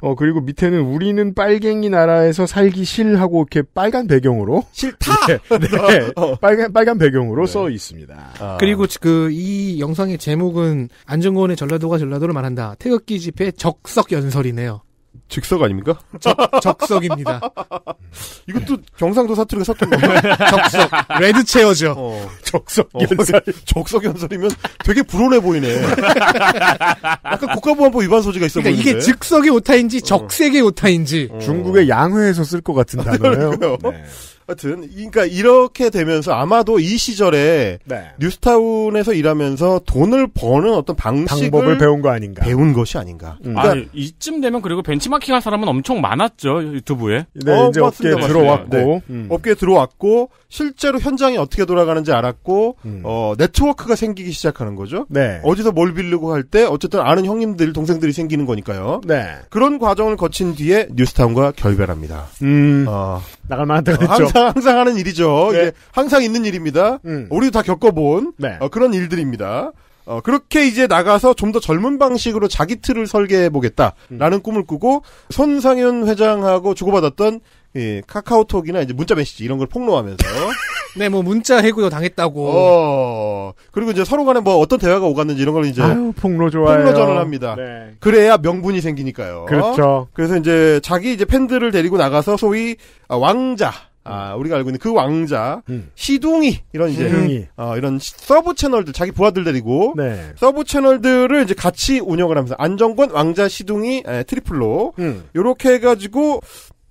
어, 그리고 밑에는 우리는 빨갱이 나라에서 살기 싫하고 이렇게 빨간 배경으로. 싫다! 네, *laughs* 네. 어, 빨간, 빨간 배경으로 네. 써 있습니다. 아. 그리고 그, 이 영상의 제목은 안중근의 전라도가 전라도를 말한다. 태극기 집회 적석 연설이네요. 즉석 아닙니까? 적, 석입니다 *laughs* 이것도 경상도 사투리가 섞인 거예요. *laughs* 적석. 레드 체어죠. 어, 적석 어, 연설. 적석 연설이면 되게 불온해 보이네. *laughs* 약간 국가보안법 위반 소지가 있어 그러니까 보이는데. 이게 즉석의 오타인지 어. 적색의 오타인지. 어. 중국의 양회에서 쓸 것 같은 단어예요. 네. 하여튼 그러니까 이렇게 되면서 아마도 이 시절에 네. 뉴스타운에서 일하면서 돈을 버는 어떤 방식을 방법을 배운 거 아닌가? 배운 것이 아닌가? 음. 그러니까 아니, 이쯤 되면 그리고 벤치마킹할 사람은 엄청 많았죠 유튜브에. 네, 어, 이제 업계 들어왔고 네. 음. 업계 들어왔고 실제로 현장이 어떻게 돌아가는지 알았고 음. 어, 네트워크가 생기기 시작하는 거죠. 네. 어디서 뭘 빌리고 할 때 어쨌든 아는 형님들 동생들이 생기는 거니까요. 네. 그런 과정을 거친 뒤에 뉴스타운과 결별합니다. 음. 어, 나갈 만한 때가 어, 됐죠. 항상, 항상 하는 일이죠. 네. 이게 항상 있는 일입니다. 음. 우리도 다 겪어본 네. 어, 그런 일들입니다. 어, 그렇게 이제 나가서 좀 더 젊은 방식으로 자기 틀을 설계해 보겠다라는 음. 꿈을 꾸고 손상현 회장하고 주고받았던 예, 카카오톡이나 이제 문자 메시지 이런 걸 폭로하면서 *laughs* 네, 뭐 문자 해고요 당했다고. 어. 그리고 이제 서로 간에 뭐 어떤 대화가 오갔는지 이런 걸 이제 아유, 폭로 좋아요 폭로전을 합니다. 네. 그래야 명분이 생기니까요. 그렇죠. 그래서 이제 자기 이제 팬들을 데리고 나가서 소위 아, 왕자 아, 우리가 알고 있는 그 왕자, 음. 시둥이, 이런 이제, 시둥이. 어, 이런 서브 채널들, 자기 부하들 데리고, 네. 서브 채널들을 이제 같이 운영을 하면서, 안정권, 왕자, 시둥이, 에, 트리플로, 음. 요렇게 해가지고,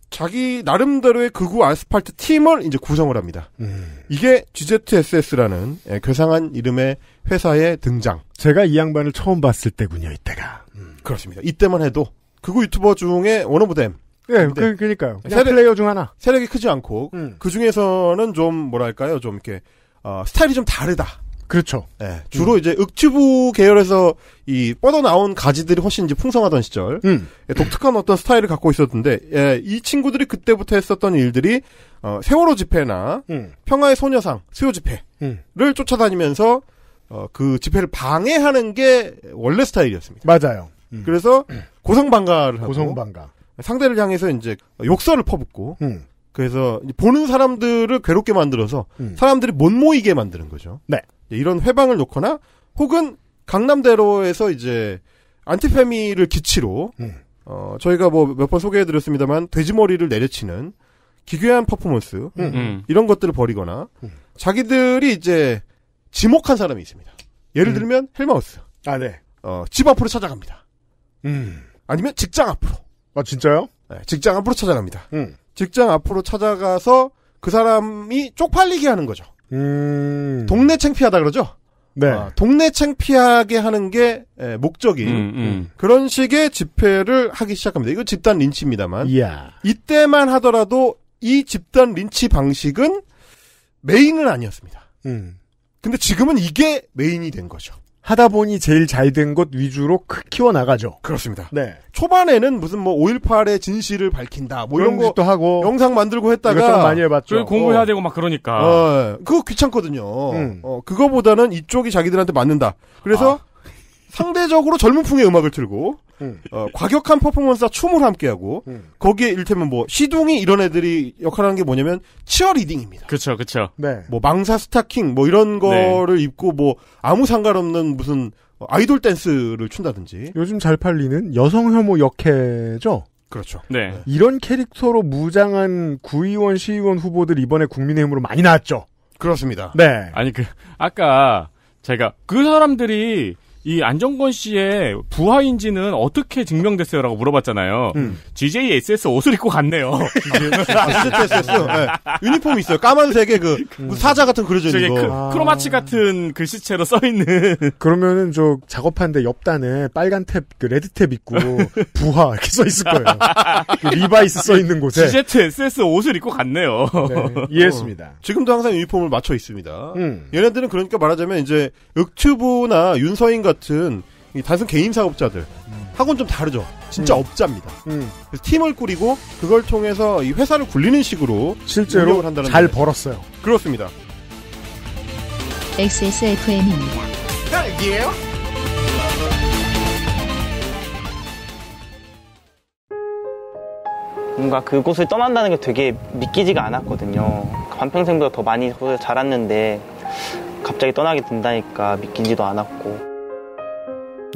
자기 나름대로의 극우 아스팔트 팀을 이제 구성을 합니다. 음. 이게 GZSS라는 예, 괴상한 이름의 회사의 등장. 제가 이 양반을 처음 봤을 때군요, 이때가. 음. 그렇습니다. 이때만 해도 극우 유튜버 중에 원오브댐. 예, 그, 그니까요. 세력, 플레이어 중 하나. 세력이 크지 않고, 음. 그 중에서는 좀, 뭐랄까요, 좀 이렇게, 어, 스타일이 좀 다르다. 그렇죠. 네, 주로 음. 이제 읍튜브 계열에서 이 뻗어 나온 가지들이 훨씬 이제 풍성하던 시절, 음. 예, 독특한 어떤 스타일을 갖고 있었는데 예, 이 친구들이 그때부터 했었던 일들이 어, 세월호 집회나 음. 평화의 소녀상 수요 집회를 음. 쫓아다니면서 어, 그 집회를 방해하는 게 원래 스타일이었습니다. 맞아요. 음. 그래서 고성방가를 하고 고성방가. 상대를 향해서 이제 욕설을 퍼붓고 그래서 보는 사람들을 괴롭게 만들어서 사람들이 못 모이게 만드는 거죠. 네. 예, 이런 회방을 놓거나 혹은 강남대로에서 이제 안티페미를 기치로 음. 어, 저희가 뭐 몇 번 소개해드렸습니다만 돼지머리를 내려치는 기괴한 퍼포먼스 음. 음. 이런 것들을 벌이거나 음. 자기들이 이제 지목한 사람이 있습니다. 예를 음. 들면 헬마우스. 아 네. 어, 집 앞으로 찾아갑니다. 음. 아니면 직장 앞으로. 아 진짜요? 네, 직장 앞으로 찾아갑니다. 직장 앞으로 찾아가서 그 사람이 쪽팔리게 하는 거죠. 음. 동네 창피하다 그러죠? 네. 아, 동네 창피하게 하는 게 목적인 음, 음. 그런 식의 집회를 하기 시작합니다. 이거 집단 린치입니다만 이야. 이때만 하더라도 이 집단 린치 방식은 메인은 아니었습니다. 음. 근데 지금은 이게 메인이 된 거죠. 하다 보니 제일 잘 된 것 위주로 키워 나가죠. 그렇습니다. 네. 초반에는 무슨 뭐 5.18의 진실을 밝힌다. 뭐 이런 것도 하고 영상 만들고 했다가 많이 해봤죠. 공부해야 어. 되고 막 그러니까. 어, 그거 귀찮거든요. 음. 어, 그거보다는 이쪽이 자기들한테 맞는다. 그래서 아. 상대적으로 젊은풍의 음악을 틀고 음. 어, 과격한 퍼포먼스와 춤을 함께하고 음. 거기에 일테면 뭐 시둥이 이런 애들이 역할하는 게 뭐냐면 치어리딩입니다. 그렇죠, 그렇죠. 네. 뭐 망사 스타킹 뭐 이런 네. 거를 네. 입고 뭐 아무 상관없는 무슨 아이돌 댄스를 춘다든지. 요즘 잘 팔리는 여성 혐오 역해죠. 그렇죠. 네. 네. 이런 캐릭터로 무장한 구의원, 시의원 후보들 이번에 국민의힘으로 많이 나왔죠. 그렇습니다. 네. 아니 그 아까 제가 그 사람들이 이 안정권 씨의 부하인지는 어떻게 증명됐어요라고 물어봤잖아요. 음. GJSS 옷을 입고 갔네요. GJSS *laughs* 네. 유니폼이 있어요. 까만색의 그 음. 사자 같은 그려져 있는 거. 아. 그, 크로마치 같은 글씨체로 써 있는. *laughs* 그러면은 저 작업하는데 옆단에 빨간 탭, 그 레드 탭 있고 *laughs* 부하 이렇게 써 있을 거예요. 그 리바이스 써 있는 곳에. GJSS 옷을 입고 갔네요. 네, 이해했습니다. 어. 지금도 항상 유니폼을 맞춰 있습니다. 음. 얘네들은 그러니까 말하자면 이제 윽튜브나 윤서인 같은 같은 단순 개인 사업자들 음. 하고는 좀 다르죠. 진짜 음. 업자입니다. 음. 그래서 팀을 꾸리고 그걸 통해서 이 회사를 굴리는 식으로 실제로 한다는 잘 벌었어요. 그렇습니다. XSFM입니다. 딸기예요? 뭔가 그곳을 떠난다는 게 되게 믿기지가 않았거든요. 반평생보다 더 많이 자랐는데 갑자기 떠나게 된다니까 믿기지도 않았고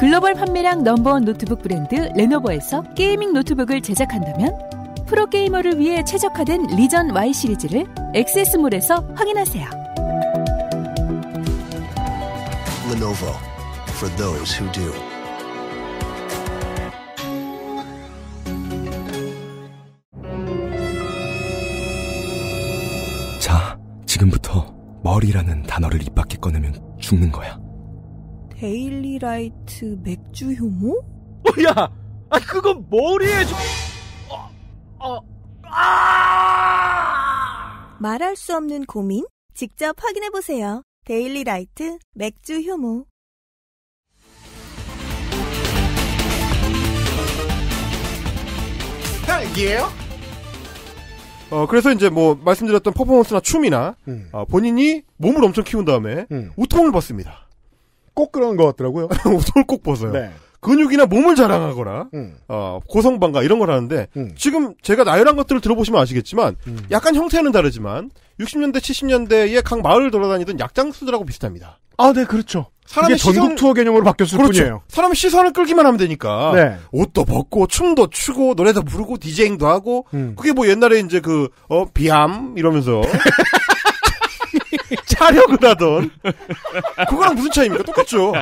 글로벌 판매량 넘버원 노트북 브랜드 레노버에서 게이밍 노트북을 제작한다면 프로게이머를 위해 최적화된 리전 Y 시리즈를 액세스몰에서 확인하세요. Lenovo for those who do. 자, 지금부터 머리라는 단어를 입 밖에 꺼내면 죽는 거야. 데일리 라이트 맥주 효모? 어, 야! 아, 그건 머리에 좀... 어, 어, 아! 말할 수 없는 고민? 직접 확인해보세요. 데일리 라이트 맥주 효모. 딸기예요? 어 그래서 이제 뭐 말씀드렸던 퍼포먼스나 춤이나 음. 어, 본인이 몸을 엄청 키운 다음에 음. 우통을 벗습니다. 꼭 그런 것 같더라고요. 옷을 *laughs* 어, 꼭 벗어요. 네. 근육이나 몸을 자랑하거나 음. 어, 고성방가 이런 걸 하는데 음. 지금 제가 나열한 것들을 들어보시면 아시겠지만 음. 약간 형태는 다르지만 60년대 70년대에 각 마을을 돌아다니던 약장수들하고 비슷합니다. 아, 네, 그렇죠. 사람의 시선... 전국 투어 개념으로 바뀌었을 그렇죠. 뿐이에요. 사람의 시선을 끌기만 하면 되니까 네. 옷도 벗고 춤도 추고 노래도 부르고 디제잉도 하고 음. 그게 뭐 옛날에 이제 그 어, 비암 이러면서 *laughs* 차력을 하던 그거랑 무슨 차이입니까? 똑같죠.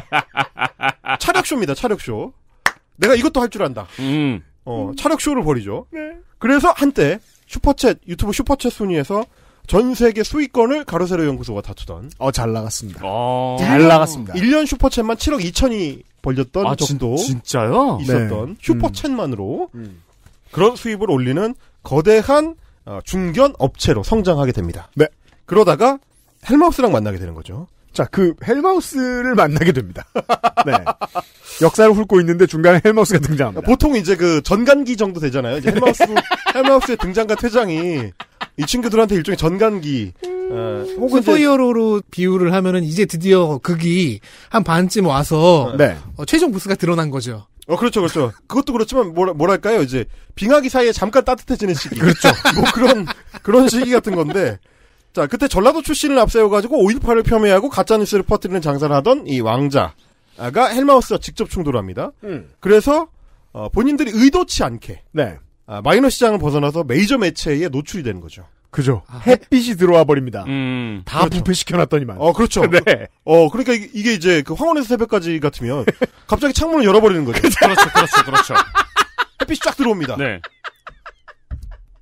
차력쇼입니다. 차력쇼. 내가 이것도 할 줄 안다. 음. 어, 차력쇼를 벌이죠. 네. 그래서 한때 슈퍼챗 유튜브 슈퍼챗 순위에서 전 세계 수익권을 가로세로 연구소가 다투던 어 잘 나갔습니다. 어... 잘 나갔습니다. 1년 아. 슈퍼챗만 7억 2천이 벌렸던 아, 적도 진, 짜요 있었던 네. 슈퍼챗만으로 음. 음. 그런 수입을 올리는 거대한 어, 중견 업체로 성장하게 됩니다. 네. 그러다가 헬마우스랑 만나게 되는 거죠. 자, 그 헬마우스를 만나게 됩니다. *laughs* 네. 역사를 훑고 있는데 중간에 헬마우스가 등장합니다. 보통 이제 그 전간기 정도 되잖아요. 이제 헬마우스, *laughs* 헬마우스의 등장과 퇴장이 이 친구들한테 일종의 전간기. 어, 혹은 슈퍼히어로로 비유를 하면은 이제 드디어 극이 한 반쯤 와서 네. 네. 어, 최종 부스가 드러난 거죠. 어 그렇죠 그렇죠 그것도 그렇지만 뭐라, 뭐랄까요 이제 빙하기 사이에 잠깐 따뜻해지는 시기 그렇죠 *laughs* 뭐 그런 그런 시기 같은 건데 자, 그때 전라도 출신을 앞세워가지고 5.18을 폄훼하고 가짜뉴스를 퍼뜨리는 장사를 하던 이 왕자가 헬마우스와 직접 충돌합니다. 음. 그래서 어, 본인들이 의도치 않게 네. 아, 마이너 시장을 벗어나서 메이저 매체에 노출이 되는 거죠. 그죠. 아, 네. 햇빛이 들어와 버립니다. 음, 다 그렇죠. 부패시켜놨더니만. 어, 그렇죠. *laughs* 네. 어, 그러니까 이게 이제 그 황혼에서 새벽까지 같으면 *laughs* 갑자기 창문을 열어버리는 거죠. 그렇죠, 그렇죠, 그렇죠. *laughs* 햇빛이 쫙 들어옵니다. 네.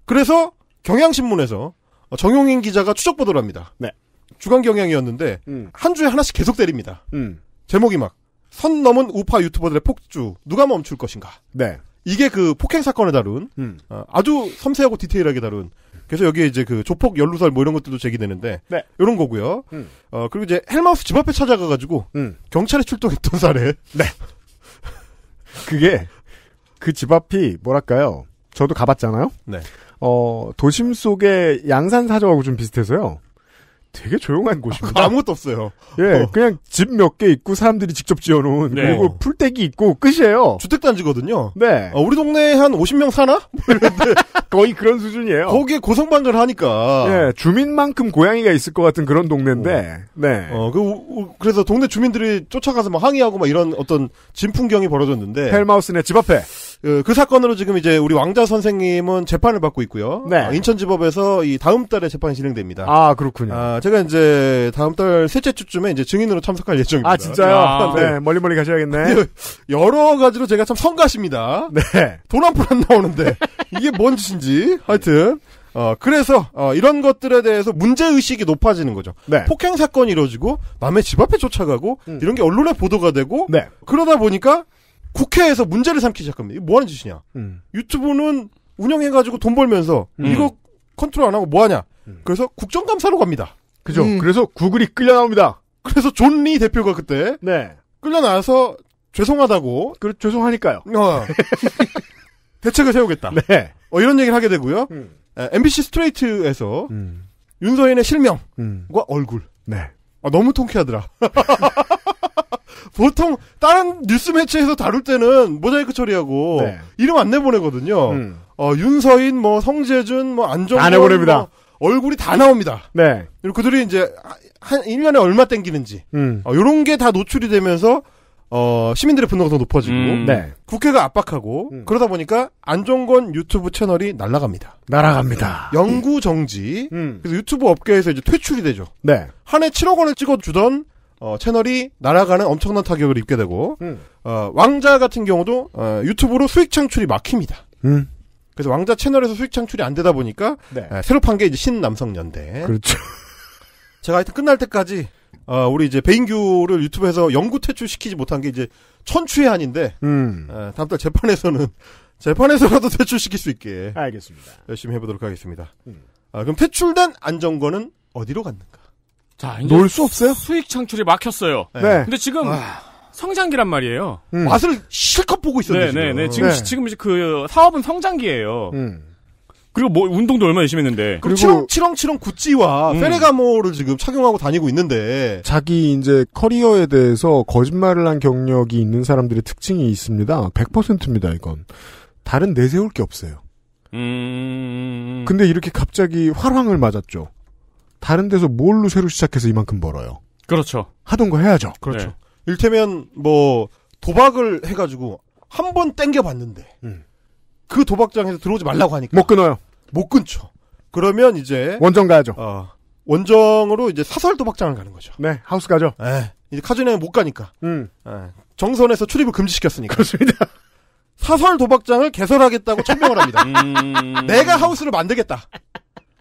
그래서 경향신문에서 어, 정용인 기자가 추적 보도를 합니다. 네. 주간 경향이었는데 음. 한 주에 하나씩 계속 때립니다. 음. 제목이 막 선 넘은 우파 유튜버들의 폭주 누가 멈출 것인가. 네. 이게 그 폭행 사건을 다룬 음. 어, 아주 섬세하고 디테일하게 다룬 그래서 여기에 이제 그 조폭 연루설 뭐 이런 것들도 제기되는데 네. 이런 거고요. 음. 어 그리고 이제 헬마우스 집 앞에 찾아가가지고 음. 경찰에 출동했던 사례. 네. 그게 그 집 앞이 뭐랄까요? 저도 가봤잖아요. 네. 어, 도심 속의 양산 사저하고 좀 비슷해서요. 되게 조용한 곳입니다. 아, 아무것도 없어요. 예, 어. 그냥 집 몇 개 있고 사람들이 직접 지어놓은 네. 그리고 풀떼기 있고 끝이에요. 주택단지거든요. 네. 어, 우리 동네에 한 50명 사나? *laughs* 뭐 거의 그런 수준이에요. 거기에 고성방을 하니까. 예, 주민만큼 고양이가 있을 것 같은 그런 동네인데. 어. 네. 어, 그, 그래서 동네 주민들이 쫓아가서 막 항의하고 막 이런 어떤 진풍경이 벌어졌는데. 헬마우스네 집 앞에. 어, 그, 사건으로 지금 이제 우리 왕자 선생님은 재판을 받고 있고요. 네. 아, 인천지법에서 이 다음 달에 재판이 진행됩니다. 아 그렇군요. 아 제가 이제 다음 달 셋째 주쯤에 이제 증인으로 참석할 예정입니다. 아 진짜요? 아, 네. 네. 멀리 멀리 가셔야겠네. 여러 가지로 제가 참 성가십니다. 네. 돈한 푼 안 나오는데 이게 뭔 짓인지 하여튼. 어, 그래서, 어, 이런 것들에 대해서 문제의식이 높아지는 거죠. 네. 폭행 사건이 이루어지고, 남의 집 앞에 쫓아가고, 음. 이런 게 언론에 보도가 되고, 네. 그러다 보니까, 국회에서 문제를 삼기 시작합니다. 이거 뭐 하는 짓이냐? 음. 유튜브는 운영해가지고 돈 벌면서 음. 이거 컨트롤 안 하고 뭐 하냐? 음. 그래서 국정감사로 갑니다. 그죠? 음. 그래서 구글이 끌려 나옵니다. 그래서 존 리 대표가 그때 네. 끌려 나와서 죄송하다고. 그 죄송하니까요. 어. *laughs* 대책을 세우겠다. 네. 어, 이런 얘기를 하게 되고요. 음. 에, MBC 스트레이트에서 음. 윤서인의 실명과 얼굴. 네. 아, 너무 통쾌하더라. *laughs* 보통 다른 뉴스 매체에서 다룰 때는 모자이크 처리하고 네. 이름 안 내보내거든요. 음. 어, 윤서인, 뭐 성재준, 뭐 안정권, 내보냅니다. 뭐 얼굴이 다 나옵니다. 네. 그리고 그들이 이제 한 1년에 얼마 땡기는지 음. 어, 이런 게 다 노출이 되면서 어, 시민들의 분노가 더 높아지고 음. 네. 국회가 압박하고 음. 그러다 보니까 안종건 유튜브 채널이 날아갑니다. 날아갑니다. 영구 정지. 음. 그래서 유튜브 업계에서 이제 퇴출이 되죠. 네. 한해 7억 원을 찍어 주던 어, 채널이 날아가는 엄청난 타격을 입게 되고 음. 어, 왕자 같은 경우도 어, 유튜브로 수익 창출이 막힙니다. 음. 그래서 왕자 채널에서 수익 창출이 안 되다 보니까 네. 에, 예, 새로 판게 이제 신남성연대. 그렇죠. *laughs* 제가 하여튼 끝날 때까지 어, 우리 이제 배인규를 유튜브에서 영구 퇴출시키지 못한 게 이제 천추의 한인데 음. 에, 예, 다음 달 재판에서는 *laughs* 재판에서라도 퇴출시킬 수 있게 알겠습니다. 열심히 해보도록 하겠습니다. 음. 아, 그럼 퇴출된 안정권은 어디로 갔는가? 자, 놀수 없어요? 수익 창출이 막혔어요. 네. 네. 근데 지금 아... 성장기란 말이에요. 음. 맛을 실컷 보고 있었는데. 네, 네, 네. 지금 네. 네. 지금 이제 그 사업은 성장기예요. 음. 그리고 뭐 운동도 얼마나 열심히 했는데. 그리고 치렁 치렁 치렁 구찌와 음. 페레가모를 지금 착용하고 다니고 있는데 자기 이제 커리어에 대해서 거짓말을 한 경력이 있는 사람들의 특징이 있습니다. 100%입니다, 이건. 다른 내세울 게 없어요. 음. 근데 이렇게 갑자기 화랑을 맞았죠. 다른 데서 뭘로 새로 시작해서 이만큼 벌어요. 그렇죠. 하던 거 해야죠. 그렇죠. 네. 일테면 뭐 도박을 해가지고 한 번 땡겨봤는데 음. 그 도박장에서 들어오지 말라고 하니까 못 끊어요. 못 끊죠. 그러면 이제 원정 가야죠. 어, 원정으로 이제 사설 도박장을 가는 거죠. 네, 하우스 가죠. 네, 이제 카지노에 못 가니까. 음. 네, 정선에서 출입을 금지시켰으니까. 그렇습니다. 사설 도박장을 개설하겠다고 천명을 합니다. *laughs* 음... 내가 하우스를 만들겠다.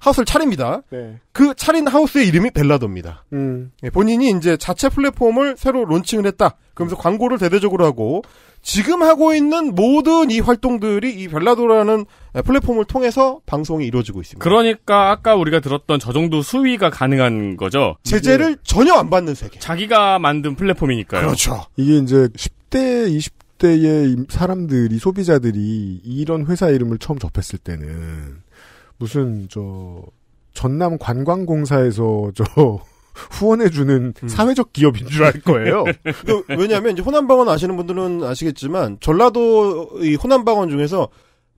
하우스를 차립니다. 네. 그 차린 하우스의 이름이 벨라도입니다. 음. 예, 본인이 이제 자체 플랫폼을 새로 론칭을 했다. 그러면서 광고를 대대적으로 하고 지금 하고 있는 모든 이 활동들이 이 벨라도라는 플랫폼을 통해서 방송이 이루어지고 있습니다. 그러니까 아까 우리가 들었던 저 정도 수위가 가능한 거죠. 제재를 전혀 안 받는 세계. 자기가 만든 플랫폼이니까요. 그렇죠. 이게 이제 10대, 20대의 사람들이 소비자들이 이런 회사 이름을 처음 접했을 때는 무슨 저 전남 관광공사에서 저 *laughs* 후원해주는 음. 사회적 기업인 줄 알 거예요. *laughs* 그 왜냐하면 이제 호남방언 아시는 분들은 아시겠지만 전라도 이 호남방언 중에서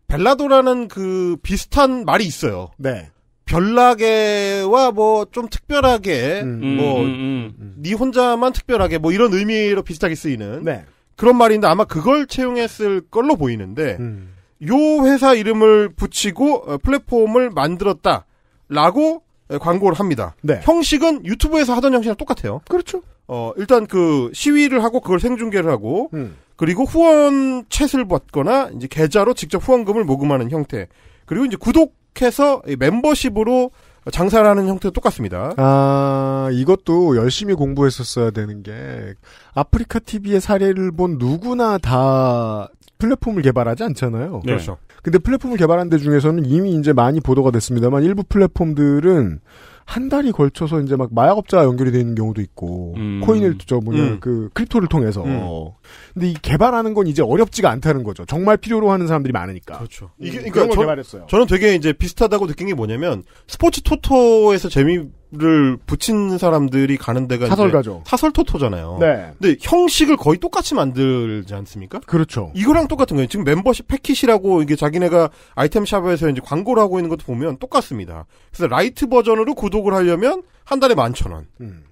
벨라도라는 그 비슷한 말이 있어요. 네. 별나게와 뭐 좀 특별하게 음. 음 뭐니 음, 음, 음, 네 혼자만 특별하게 뭐 이런 의미로 비슷하게 쓰이는 네. 그런 말인데 아마 그걸 채용했을 걸로 보이는데. 음. 요 회사 이름을 붙이고 어, 플랫폼을 만들었다라고 광고를 합니다. 네. 형식은 유튜브에서 하던 형식이랑 똑같아요. 그렇죠. 어, 일단 그 시위를 하고 그걸 생중계를 하고 음. 그리고 후원 챗을 받거나 이제 계좌로 직접 후원금을 모금하는 형태. 그리고 이제 구독해서 멤버십으로 장사를 하는 형태도 똑같습니다. 아, 이것도 열심히 공부했었어야 되는 게 아프리카 TV의 사례를 본 누구나 다 플랫폼을 개발하지 않잖아요. 네. 그렇죠. 근데 플랫폼을 개발한 데 중에서는 이미 이제 많이 보도가 됐습니다만 일부 플랫폼들은 한 달이 걸쳐서 이제 막 마약업자와 연결이 되 있는 경우도 있고 음. 코인을 저 뭐냐 음. 그 크립토를 통해서 음. 근데 이 개발하는 건 이제 어렵지가 않다는 거죠 정말 필요로 하는 사람들이 많으니까 그렇죠 이게 음, 그러니까 저, 개발했어요 저는 되게 이제 비슷하다고 느낀 게 뭐냐면 스포츠 토토에서 재미 를 붙인 사람들이 가는 데가 사설가죠. 사설토토잖아요. 네. 근데 형식을 거의 똑같이 만들지 않습니까? 그렇죠. 이거랑 똑같은 거예요. 지금 멤버십 패킷이라고 이게 자기네가 아이템샵에서 이제 광고를 하고 있는 것도 보면 똑같습니다. 그래서 라이트 버전으로 구독을 하려면 한 달에 만천 원. 음.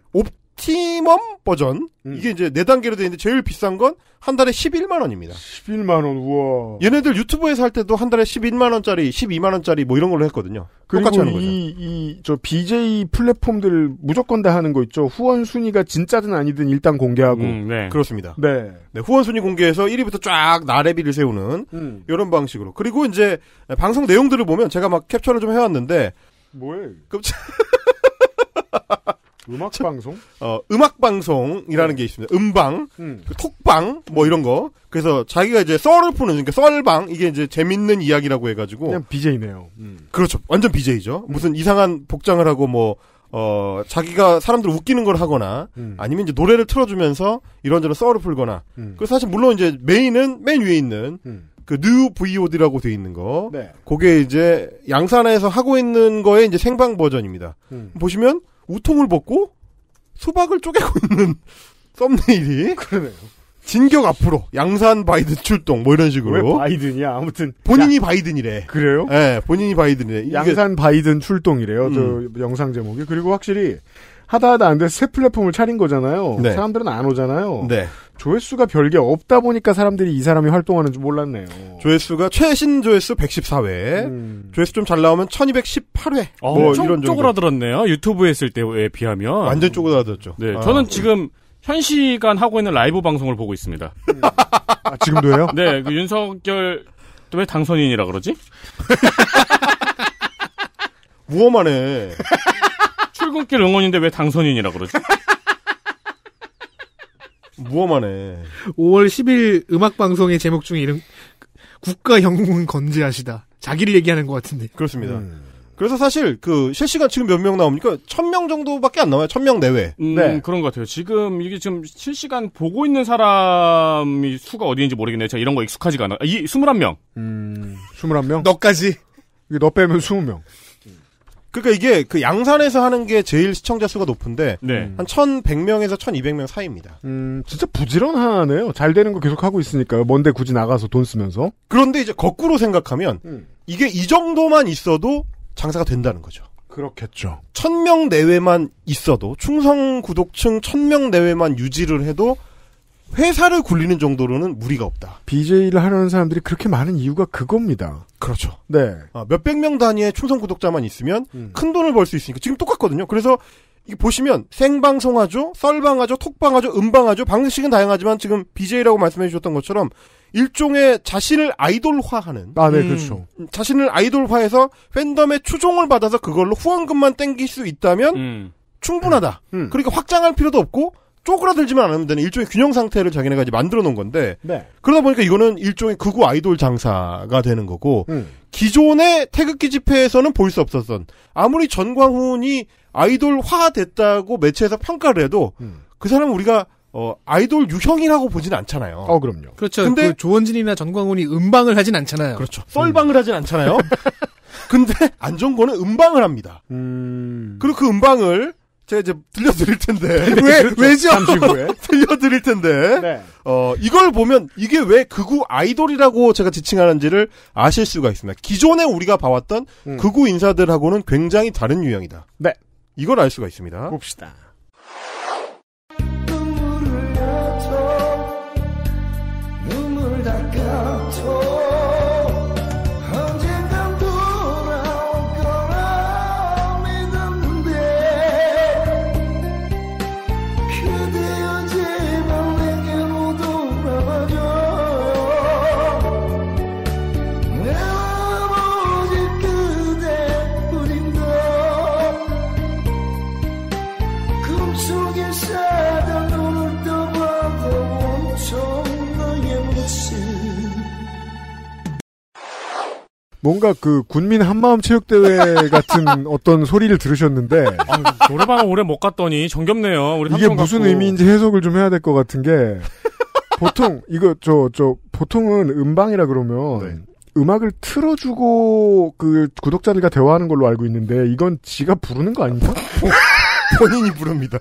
팀웜 버전 음. 이게 이제 네 단계로 되어 있는데 제일 비싼 건 한 달에 11만 원입니다. 11만 원 우와. 얘네들 유튜브에서 할 때도 한 달에 11만 원짜리, 12만 원짜리 뭐 이런 걸로 했거든요. 그리고 똑같이 하는 거죠. 이이 저 BJ 플랫폼들 무조건 다 하는 거 있죠. 후원 순위가 진짜든 아니든 일단 공개하고 음, 네. 그렇습니다. 네. 네. 후원 순위 공개해서 1위부터 쫙 나래비를 세우는 음. 이런 방식으로. 그리고 이제 방송 내용들을 보면 제가 막 캡처를 좀 해왔는데 뭐해? 깜짝 *laughs* 음악 방송? *laughs* 어, 음악 방송이라는 네. 게 있습니다. 음방, 음. 그 톡방 뭐 이런 거. 그래서 자기가 이제 썰을 푸는 그러니까 썰방 이게 이제 재밌는 이야기라고 해 가지고 그냥 BJ네요. 음. 그렇죠. 완전 BJ죠. 음. 무슨 이상한 복장을 하고 뭐 어, 자기가 사람들 을 웃기는 걸 하거나, 음. 아니면 이제 노래를 틀어주면서 이런저런 썰을 풀거나, 음. 그래서 사실 물론 이제 메인은 맨 위에 있는, 그뉴 VOD라고 돼 있는 거. 네. 그게 이제 양산에서 하고 있는 거에 이제 생방 버전입니다. 음. 보시면 우통을 벗고 수박을 쪼개고 있는 *laughs* 썸네일이 그러네요. 진격 앞으로 양산 바이든 출동 뭐 이런 식으로 왜 바이든이야 아무튼 본인이 야. 바이든이래 그래요? 예, 네, 본인이 바이든이래 양산 바이든 출동이래요. 음. 저 영상 제목이 그리고 확실히 하다 하다 안 돼 새 플랫폼을 차린 거잖아요. 네. 사람들은 안 오잖아요. 네. 조회수가 별게 없다 보니까 사람들이 이 사람이 활동하는 줄 몰랐네요. 조회수가 최신 조회수 114회, 음. 조회수 좀 잘 나오면 1218회. 아, 어, 뭐 엄청 이런 쪼그라들었네요. 유튜브 했을 때에 비하면. 완전 쪼그라들었죠. 네, 아. 저는 지금 현 시간 하고 있는 라이브 방송을 보고 있습니다. 음. 아, 지금도요? 해 네, 그 윤석열 왜 당선인이라 그러지? 우엄하네. *laughs* 출근길 응원인데 왜 당선인이라 그러지? 무엄하네. 5월 10일 음악방송의 제목 중에 이름, 국가 영웅은 건재하시다. 자기를 얘기하는 것 같은데. 그렇습니다. 음. 그래서 사실 그 실시간 지금 몇 명 나옵니까? 천 명 정도밖에 안 나와요. 천 명 내외. 음, 네. 그런 것 같아요. 지금 이게 지금 실시간 보고 있는 사람이 수가 어디인지 모르겠네요. 제가 이런 거 익숙하지가 않아. 요이 21명. 음. 21명? 너까지. 너 빼면 20명. 그러니까 이게 그 양산에서 하는 게 제일 시청자 수가 높은데 네. 한 1,100명에서 1,200명 사이입니다. 음, 진짜 부지런하네요. 잘 되는 거 계속 하고 있으니까요. 뭔데 굳이 나가서 돈 쓰면서. 그런데 이제 거꾸로 생각하면 음. 이게 이 정도만 있어도 장사가 된다는 거죠. 그렇겠죠. 1,000명 내외만 있어도 충성 구독층 1,000명 내외만 유지를 해도 회사를 굴리는 정도로는 무리가 없다. BJ를 하려는 사람들이 그렇게 많은 이유가 그겁니다. 그렇죠. 네. 아, 몇백 명 단위의 충성 구독자만 있으면 음. 큰 돈을 벌 수 있으니까 지금 똑같거든요. 그래서 이게 보시면 생방송하죠, 썰방하죠, 톡방하죠, 음방하죠. 방식은 다양하지만 지금 BJ라고 말씀해 주셨던 것처럼 일종의 자신을 아이돌화하는 아, 네, 음. 그렇죠. 자신을 아이돌화해서 팬덤의 추종을 받아서 그걸로 후원금만 땡길 수 있다면 음. 충분하다. 음. 음. 그러니까 확장할 필요도 없고 쪼그라들지만 않으면 되는 일종의 균형 상태를 자기네가 이제 만들어 놓은 건데 네. 그러다 보니까 이거는 일종의 극우 아이돌 장사가 되는 거고 음. 기존의 태극기 집회에서는 볼 수 없었던 아무리 전광훈이 아이돌화 됐다고 매체에서 평가를 해도 음. 그 사람은 우리가 어, 아이돌 유형이라고 보진 않잖아요. 어, 그럼요. 그렇죠. 근데 그 조원진이나 전광훈이 음방을 하진 않잖아요. 그렇죠. 음. 썰방을 음. 하진 않잖아요. *laughs* 근데 안 좋은 거는 음방을 합니다. 음. 그리고 그 음방을 제가 이제 들려드릴 텐데 *laughs* 네, 왜 그렇죠. 왜죠? 잠시 후에 *laughs* 들려드릴 텐데 네. 어 이걸 보면 이게 왜 극우 아이돌이라고 제가 지칭하는지를 아실 수가 있습니다. 기존에 우리가 봐왔던 음. 극우 인사들하고는 굉장히 다른 유형이다. 네, 이걸 알 수가 있습니다. 봅시다. 뭔가 그 군민 한마음 체육대회 *laughs* 같은 어떤 소리를 들으셨는데 아, 노래방을 오래 못 갔더니 정겹네요. 우리 이게 무슨 갖고. 의미인지 해석을 좀 해야 될 것 같은 게 보통 이거 저저 저 보통은 음방이라 그러면 네. 음악을 틀어주고 그 구독자들과 대화하는 걸로 알고 있는데 이건 지가 부르는 거 아닌가? 어, 본인이 부릅니다.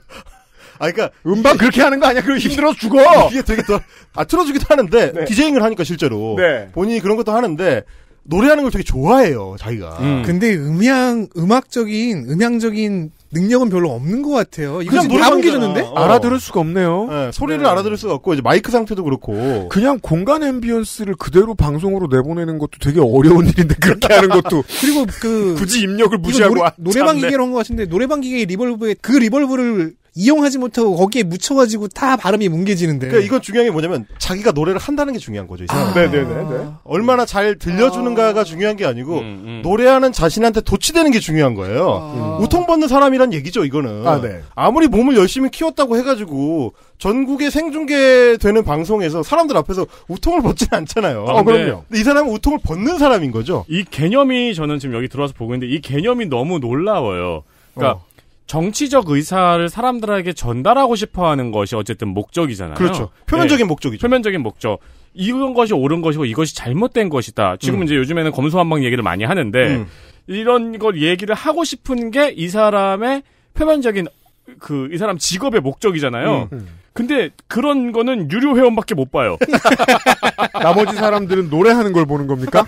아, 그니까. 러 음반 이게, 그렇게 하는 거 아니야? 그럼 힘들어서 죽어! 이게 되게 더, 아, 틀어주기도 하는데, 네. 디제잉을 하니까 실제로. 네. 본인이 그런 것도 하는데, 노래하는 걸 되게 좋아해요, 자기가. 음. 근데 음향, 음악적인, 음향적인 능력은 별로 없는 것 같아요. 그냥 노래 남겨줬는데? 어. 알아들을 수가 없네요. 네, 소리를 네. 알아들을 수가 없고, 이제 마이크 상태도 그렇고. 그냥 공간 앰비언스를 그대로 방송으로 내보내는 것도 되게 어려운 일인데, 그렇게 하는 것도. *laughs* 그리고 그. 굳이 입력을 무시하고. 노래, 노래방 기계로 한 것 같은데, 노래방 기계의 리벌브에 그 리벌브를 이용하지 못하고 거기에 묻혀가지고 다 발음이 뭉개지는데. 그니까 이건 중요한 게 뭐냐면 자기가 노래를 한다는 게 중요한 거죠. 아~ 네네네. 네, 네, 네. 얼마나 잘 들려주는가가 아. 중요한 게 아니고 음, 음. 노래하는 자신한테 도취되는 게 중요한 거예요. 아~ 우통받는 사람이란 얘기죠. 이거는. 아, 네. 아무리 몸을 열심히 키웠다고 해가지고 전국에 생중계되는 방송에서 사람들 앞에서 우통을 벗진 않잖아요. 아, 그럼요. 이 사람은 우통을 벗는 사람인 거죠. 이 개념이 저는 지금 여기 들어와서 보고 있는데 이 개념이 너무 놀라워요. 그러니까 어. 정치적 의사를 사람들에게 전달하고 싶어 하는 것이 어쨌든 목적이잖아요. 그렇죠. 표면적인 네. 목적이죠. 표면적인 목적. 이런 것이 옳은 것이고 이것이 잘못된 것이다. 지금 음. 이제 요즘에는 검소한방 얘기를 많이 하는데 음. 이런 걸 얘기를 하고 싶은 게 이 사람의 표면적인 그 이 사람 직업의 목적이잖아요. 음. 음. 근데 그런 거는 유료 회원밖에 못 봐요. *laughs* 나머지 사람들은 노래하는 걸 보는 겁니까?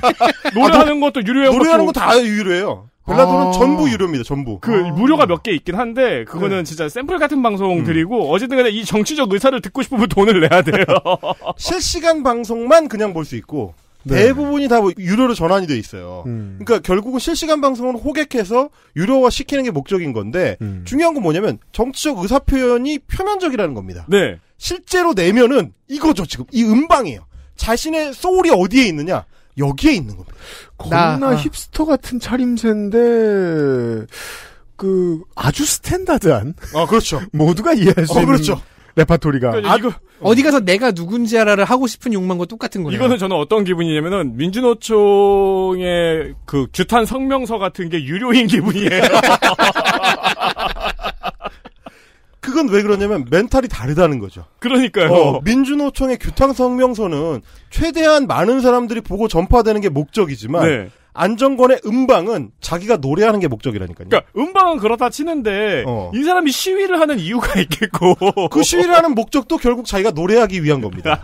노래하는 아, 것도 유료 회원 노래하는 것도 다 유료예요. 벨라도는 아~ 전부 유료입니다. 전부. 그 아~ 무료가 몇 개 있긴 한데 그거는 네. 진짜 샘플 같은 방송 음. 드리고 어쨌든간에 이 정치적 의사를 듣고 싶으면 돈을 내야 돼요. *laughs* 실시간 방송만 그냥 볼 수 있고 네. 대부분이 다 뭐 유료로 전환이 돼 있어요. 음. 그러니까 결국은 실시간 방송은 호객해서 유료화 시키는 게 목적인 건데 음. 중요한 건 뭐냐면 정치적 의사 표현이 표면적이라는 겁니다. 네. 실제로 내면은 이거죠 지금 이 음방이에요. 자신의 소울이 어디에 있느냐 여기에 있는 겁니다. 겁나 나, 아. 힙스터 같은 차림새인데 그 아주 스탠다드한. 아 그렇죠. *laughs* 모두가 이해할 수 어, 있는. 그렇죠. 레파토리가. 아, 그 어디 가서 내가 누군지 알아를 하고 싶은 욕망과 똑같은 거예요. 이거는 저는 어떤 기분이냐면은 민주노총의 그 규탄 성명서 같은 게 유료인 기분이에요. *laughs* 그건 왜 그러냐면 멘탈이 다르다는 거죠. 그러니까요. 어, 민주노총의 규탄 성명서는 최대한 많은 사람들이 보고 전파되는 게 목적이지만 네. 안정권의 음방은 자기가 노래하는 게 목적이라니까요. 그러니까 음방은 그렇다 치는데 어. 이 사람이 시위를 하는 이유가 *laughs* 있겠고 그 시위를 하는 목적도 결국 자기가 노래하기 위한 겁니다.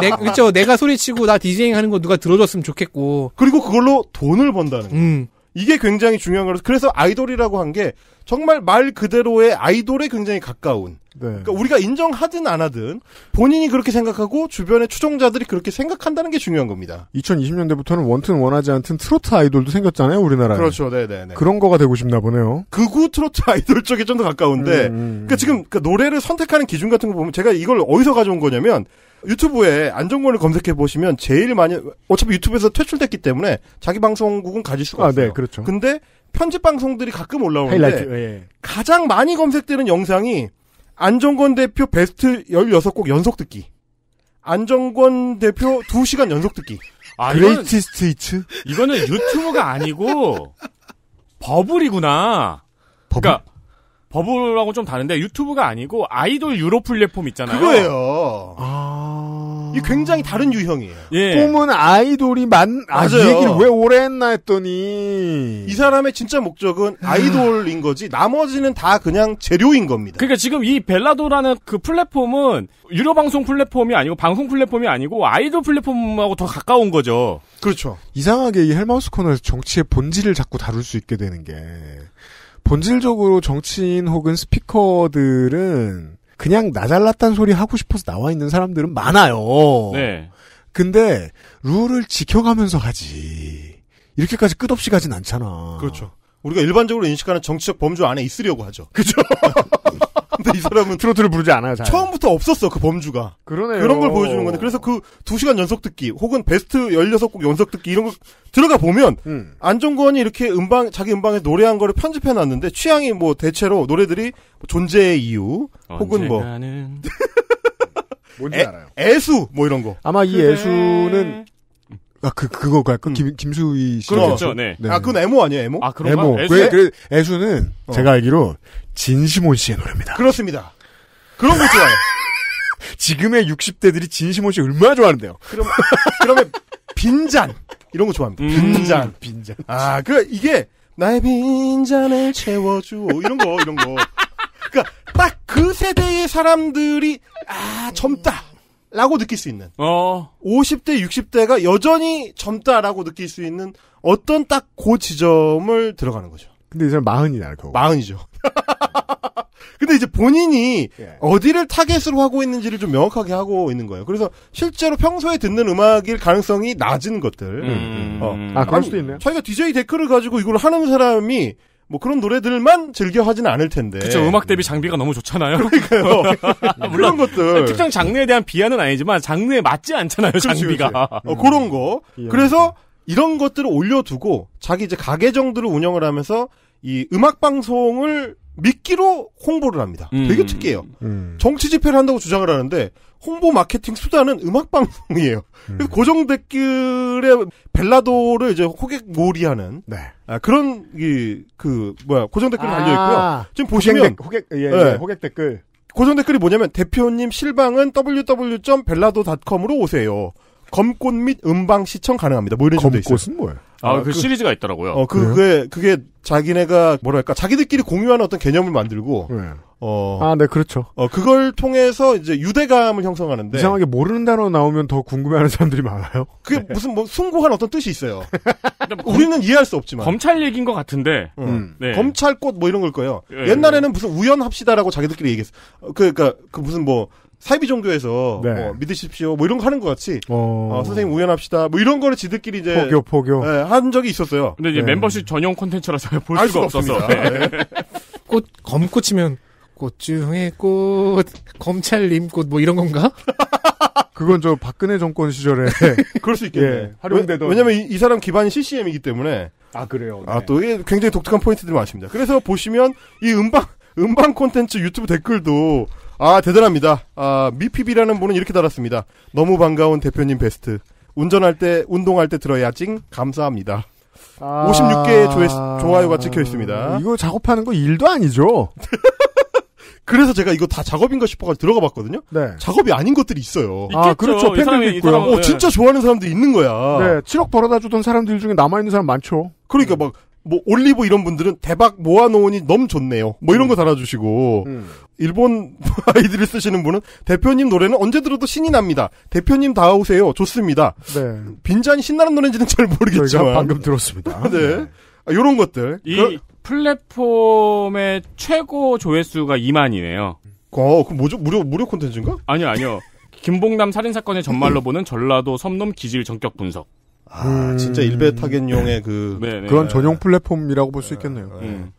내, *laughs* 네, 그렇죠. 내가 소리치고 나 디제잉 하는 거 누가 들어줬으면 좋겠고 그리고 그걸로 돈을 번다는 거. 음. 이게 굉장히 중요한 거라서 그래서 아이돌이라고 한 게 정말 말 그대로의 아이돌에 굉장히 가까운 네. 그러니까 우리가 인정하든 안 하든 본인이 그렇게 생각하고 주변의 추종자들이 그렇게 생각한다는 게 중요한 겁니다. 2020년대부터는 원튼 원하지 않든 트로트 아이돌도 생겼잖아요 우리나라에. 그렇죠, 네네 네, 네. 그런 거가 되고 싶나 보네요. 그우 트로트 *laughs* 아이돌 쪽이 좀더 가까운데 음, 음, 음, 그러니까 지금 그러니까 노래를 선택하는 기준 같은 거 보면 제가 이걸 어디서 가져온 거냐면 유튜브에 안정권을 검색해 보시면 제일 많이 어차피 유튜브에서 퇴출됐기 때문에 자기 방송국은 가질 수가 아, 네, 없어요. 네, 그렇죠. 근데 편집 방송들이 가끔 올라오는데 하이라이트, 예. 예. 가장 많이 검색되는 영상이 안정권 대표 베스트 16곡 연속 듣기. 안정권 대표 2시간 *laughs* 연속 듣기. 아, 그레이티스트 리트 이거는 유튜브가 아니고 버블이구나. 버블? 그러니까 버블하고 좀 다른데 유튜브가 아니고 아이돌 유로 플랫폼 있잖아요. 그거예요. 아. 이 굉장히 다른 유형이에요. 예. 꿈은 아이돌이 만, 아, 맞아요. 이 얘기를 왜 오래 했나 했더니. 이 사람의 진짜 목적은 아이돌인 거지, 나머지는 다 그냥 재료인 겁니다. 그러니까 지금 이 벨라도라는 그 플랫폼은 유료 방송 플랫폼이 아니고 방송 플랫폼이 아니고 아이돌 플랫폼하고 더 가까운 거죠. 그렇죠. 이상하게 이 헬마우스 코너에서 정치의 본질을 자꾸 다룰 수 있게 되는 게, 본질적으로 정치인 혹은 스피커들은 그냥 나 잘났단 소리 하고 싶어서 나와 있는 사람들은 많아요. 네. 근데 룰을 지켜가면서 가지 이렇게까지 끝없이 가진 않잖아. 그렇죠. 우리가 일반적으로 인식하는 정치적 범주 안에 있으려고 하죠. 그죠? *laughs* 근데 이 사람은 *laughs* 트로트를 부르지 않아요. 잘. 처음부터 없었어 그 범주가. 그러네요. 그런 걸 보여주는 건데 그래서 그 두 시간 연속 듣기 혹은 베스트 16곡 연속 듣기 이런 거 들어가 보면 음. 안종권이 이렇게 음방 자기 음방에 노래한 거를 편집해 놨는데 취향이 뭐 대체로 노래들이 뭐 존재의 이유 혹은 뭐 *laughs* 뭔지 애, 알아요. 애수 뭐 이런 거. 아마 이 애수는 아, 그, 그거가, 그, 김, 김수희 씨. 그렇죠, 네. 네. 아, 그건 애모 아니에요, 에모? 아, 그런가? 에모. 애수? 왜, 그 애수는 어. 제가 알기로 진시몬 씨의 노래입니다. 그렇습니다. 그런 거 좋아요. *laughs* 지금의 60대들이 진시몬 씨 얼마나 좋아하는데요? 그럼, 그러면 빈잔. 이런 거 좋아합니다. 음. 빈잔. 빈잔. 아, 그, 이게, 나의 빈잔을 채워줘. 주 이런 거, 이런 거. 그니까, 딱 그 세대의 사람들이, 아, 젊다. 라고 느낄 수 있는 어. 50대 60대가 여전히 젊다라고 느낄 수 있는 어떤 딱 그 지점을 들어가는 거죠. 근데 이제 마흔이 날 거고. 마흔이죠. *laughs* 근데 이제 본인이 예. 어디를 타겟으로 하고 있는지를 좀 명확하게 하고 있는 거예요. 그래서 실제로 평소에 듣는 음악일 가능성이 낮은 것들. 음. 어. 아, 그럴 수도 있네요. 자기가 DJ 데크를 가지고 이걸 하는 사람이 뭐 그런 노래들만 즐겨 하진 않을 텐데. 그렇죠. 음악 대비 장비가 너무 좋잖아요. 그러니까요. *laughs* 물론 *laughs* 것들. 특정 장르에 대한 비하는 아니지만 장르에 맞지 않잖아요, 그렇지, 장비가. 그렇지. 어, 음. 그런 거. 예. 그래서 이런 것들을 올려두고 자기 이제 가게 정도를 운영을 하면서 이 음악 방송을 미끼로 홍보를 합니다. 음. 되게 특이해요. 음. 정치 집회를 한다고 주장을 하는데 홍보 마케팅 수단은 음악 방송이에요. 음. 고정 댓글에 벨라도를 이제 호객 몰이하는 네. 아, 그런 이, 그 뭐야 고정 댓글이 달려 있고요. 아, 지금 보시면 호객, 호객 예, 예, 네. 호객 댓글 고정 댓글이 뭐냐면 대표님 실방은 www.벨라도닷컴으로 오세요. 검꽃 및 음방 시청 가능합니다. 뭐 이런 식도 있어요. 검꽃은 뭐예요? 아그 아, 그, 시리즈가 있더라고요. 어 그, 그게 그게 자기네가 뭐랄까 자기들끼리 공유하는 어떤 개념을 만들고 네. 어. 아, 네, 그렇죠. 어, 그걸 통해서 이제 유대감을 형성하는데. 이상하게 모르는 단어 나오면 더 궁금해하는 사람들이 많아요. 그게 네. 무슨 뭐 숭고한 어떤 뜻이 있어요. *laughs* 그러니까 우리는 이해할 수 없지만. 검찰 얘기인 것 같은데. 음. 음. 네. 검찰 꽃뭐 이런 걸 거예요. 예, 옛날에는 무슨 우연합시다라고 자기들끼리 얘기했어. 그, 그니까, 그 무슨 뭐, 사이비 종교에서 네. 뭐 믿으십시오 뭐 이런 거 하는 것 같이 어... 어, 선생님 우연합시다 뭐 이런 거를 지들끼리 이제 포교 포교 네, 한 적이 있었어요. 근데 이제 네. 멤버십 전용 콘텐츠라서 *laughs* 볼 수가, 수가 없어서 네. 네. 꽃 검꽃 이면 꽃중의 꽃 검찰님 꽃 뭐 이런 건가? *laughs* 그건 저 박근혜 정권 시절에 *laughs* 그럴 수 있겠네. 예, 활용되던 왜냐면 이, 이 사람 기반이 CCM이기 때문에 아 그래요. 아, 네. 아또 이게 굉장히 독특한 포인트들이 많습니다. 그래서 보시면 이 음방 음방 콘텐츠 유튜브 댓글도 아, 대단합니다. 아, 미피비라는 분은 이렇게 달았습니다. 너무 반가운 대표님 베스트. 운전할 때, 운동할 때 들어야 찡. 감사합니다. 아... 56개의 조회, 좋아요가 찍혀 있습니다. 이거 작업하는 거 일도 아니죠? *laughs* 그래서 제가 이거 다 작업인가 싶어가지고 들어가 봤거든요. 네. 작업이 아닌 것들이 있어요. 아, 있겠죠. 아, 그렇죠. 팬들도 있고요. 어, 네. 진짜 좋아하는 사람들이 있는 거야. 네. 7억 벌어다 주던 사람들 중에 남아있는 사람 많죠. 그러니까 막뭐 올리브 이런 분들은 대박 모아놓으니 너무 좋네요. 뭐 이런 음. 거 달아주시고 음. 일본 *laughs* 아이들을 쓰시는 분은 대표님 노래는 언제 들어도 신이 납니다. 대표님 다오세요. 좋습니다. 네. 빈잔 신나는 노래인지는 잘 모르겠지만 방금 들었습니다. *laughs* 네. 이런 아, 네. 것들 이그 플랫폼의 최고 조회수가 2만이네요. 어, 그 뭐죠? 무료 무료 콘텐츠인가? 아니요, 아니요. 김봉남 살인 사건의 전말로 *clears throat* 보는 전라도 섬놈 기질 전격 분석. 아, 음... 진짜 일베 타겟용의 그 네, 네, 그런 전용 플랫폼이라고 볼 수 있겠네요. 음.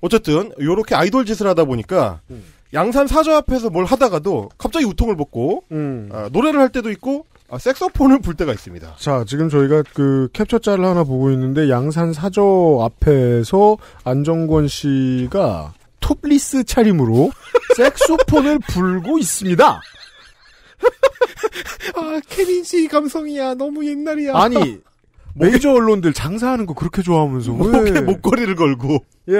어쨌든 요렇게 아이돌 짓을 하다 보니까 음. 양산 사저 앞에서 뭘 하다가도 갑자기 우통을 벗고 음. 아, 노래를 할 때도 있고 아, 색소폰을 불 때가 있습니다. 자, 지금 저희가 그 캡처짤을 하나 보고 있는데 양산 사저 앞에서 안정권 씨가 톱리스 차림으로 *laughs* 색소폰을 불고 있습니다. 아, 케빈 씨 감성이야. 너무 옛날이야. 아니, *laughs* 메이저 언론들 장사하는 거 그렇게 좋아하면서 목에 목걸이를 걸고. 예.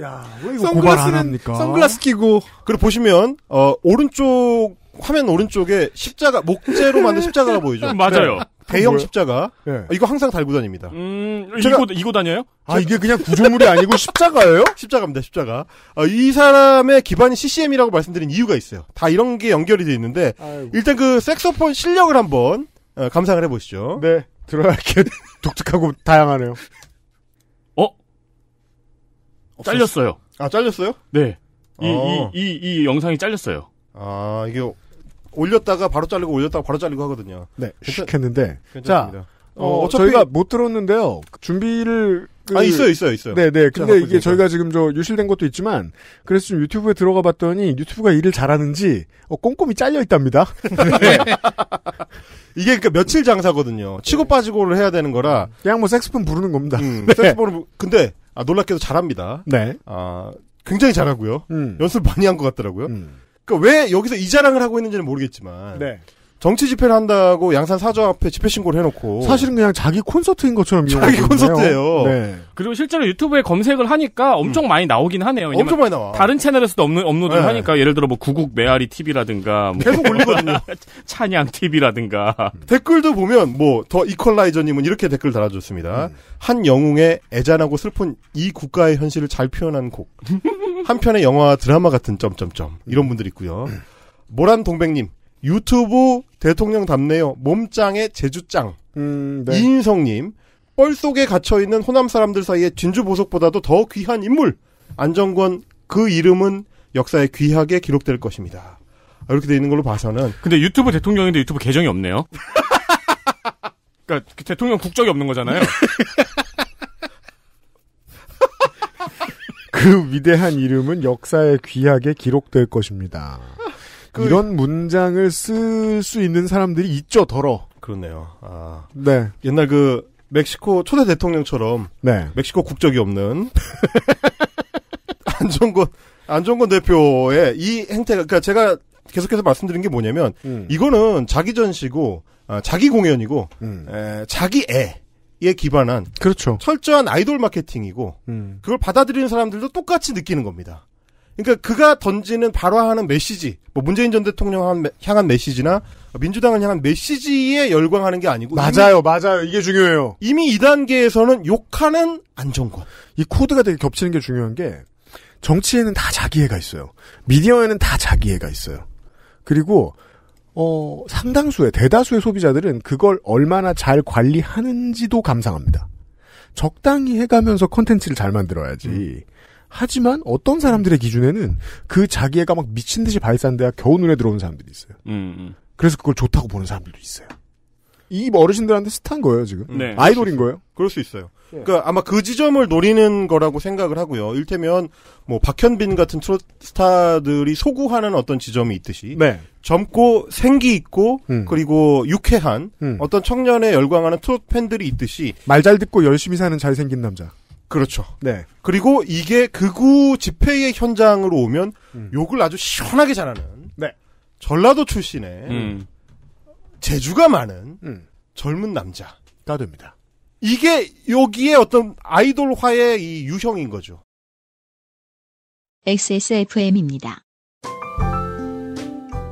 야, 왜 이거 고발 합니까? 선글라스 끼고. 그리고 보시면 어 오른쪽 화면 오른쪽에 십자가 목재로 만든 십자가가 보이죠. *laughs* 맞아요. 네. 그 대형 뭐 십자가. 네. 이거 항상 달고 다닙니다. 음, 제가, 이거, 이거 다녀요? 아, 이게 그냥 구조물이 아니고 십자가예요? 십자가입니다, 십자가. 어, 이 사람의 기반이 CCM이라고 말씀드린 이유가 있어요. 다 이런 게 연결이 돼 있는데, 아이고. 일단 그 색소폰 실력을 한번 어, 감상을 해보시죠. 네. 들어야 이게 *laughs* 독특하고 다양하네요. 어? 잘렸어요. 아, 잘렸어요? 네. 이, 아. 이, 이, 이 영상이 잘렸어요. 아, 이게 올렸다가 바로 잘리고 올렸다가 바로 잘리고 하거든요. 네, 괜찮했는데 자, 어, 어 저희가 못 들었는데요. 그 준비를 그, 아 있어요 있어요 있어요. 네네. 네. 근데 이게 저희가 지금 저 유실된 것도 있지만 그래서 좀 유튜브에 들어가 봤더니 유튜브가 일을 잘하는지 어, 꼼꼼히 잘려 있답니다. *laughs* 네. 이게 그러니까 며칠 장사거든요. 치고 네. 빠지고를 해야 되는 거라 그냥 뭐 섹스폰 부르는 겁니다. 음, 네. 섹스폰을 근데 아, 놀랍게도 잘합니다. 네. 아 굉장히 잘하고요. 음. 연습 많이 한 것 같더라고요. 음. 그왜 그러니까 여기서 이 자랑을 하고 있는지는 모르겠지만 네. 정치 집회를 한다고 양산 사저 앞에 집회 신고를 해놓고 사실은 그냥 자기 콘서트인 것처럼 자기 콘서트예요. 네. 그리고 실제로 유튜브에 검색을 하니까 엄청 음. 많이 나오긴 하네요. 엄청 많이 나와. 다른 채널에서도 업로, 업로드를 네. 하니까 예를 들어 뭐 구국 메아리 TV라든가 뭐 계속 올리거든요. *laughs* 찬양 TV라든가 음. 댓글도 보면 뭐 더 이퀄라이저님은 이렇게 댓글 달아줬습니다. 음. 한 영웅의 애잔하고 슬픈 이 국가의 현실을 잘 표현한 곡. *laughs* 한편의 영화 드라마 같은 점점점 이런 음. 분들 있고요. 모란 동백님 유튜브 대통령 답네요. 몸짱의 제주짱. 음, 네. 이인성님 뻘 속에 갇혀 있는 호남 사람들 사이에 진주 보석보다도 더 귀한 인물 안정권 그 이름은 역사에 귀하게 기록될 것입니다. 아, 이렇게 돼 있는 걸로 봐서는 근데 유튜브 대통령인데 유튜브 계정이 없네요. *laughs* 그러니까 대통령 국적이 없는 거잖아요. *laughs* 그 위대한 이름은 역사에 귀하게 기록될 것입니다. 그... 이런 문장을 쓸 수 있는 사람들이 있죠, 더러. 그렇네요. 아. 네. 옛날 그 멕시코 초대 대통령처럼 네. 멕시코 국적이 없는 *laughs* 안정권 안종건 대표의 이 행태가 그니까 제가 계속해서 말씀드린 게 뭐냐면 음. 이거는 자기 전시고 아, 자기 공연이고 음. 에, 자기 애에 기반한 그렇죠. 철저한 아이돌 마케팅이고 음. 그걸 받아들이는 사람들도 똑같이 느끼는 겁니다. 그러니까 그가 던지는 발화하는 메시지, 뭐 문재인 전 대통령 향한 메시지나 민주당을 향한 메시지에 열광하는 게 아니고 맞아요, 맞아요. 이게 중요해요. 이미 이 단계에서는 욕하는 안정권. 이 코드가 되게 겹치는 게 중요한 게 정치에는 다 자기애가 있어요. 미디어에는 다 자기애가 있어요. 그리고 어, 상당수의, 대다수의 소비자들은 그걸 얼마나 잘 관리하는지도 감상합니다. 적당히 해가면서 컨텐츠를 잘 만들어야지. 음. 하지만 어떤 사람들의 기준에는 그 자기애가 막 미친 듯이 발산돼야 겨우 눈에 들어오는 사람들이 있어요. 음, 음. 그래서 그걸 좋다고 보는 사람들도 있어요. 이 어르신들한테 스탄 거예요 지금 네, 아이돌인 거예요? 그럴 수 있어요. 예. 그 아마 그 지점을 노리는 거라고 생각을 하고요. 일테면 뭐 박현빈 같은 트로트 스타들이 소구하는 어떤 지점이 있듯이 네. 젊고 생기 있고 음. 그리고 유쾌한 음. 어떤 청년에 열광하는 트롯 팬들이 있듯이 말 잘 듣고 열심히 사는 잘생긴 남자. 그렇죠. 네. 그리고 이게 극우 집회의 현장으로 오면 음. 욕을 아주 시원하게 잘하는 네. 전라도 출신의 음. 재주가 많은 음. 젊은 남자가 됩니다. 이게 여기에 어떤 아이돌화의 이 유형인 거죠. XSFM입니다.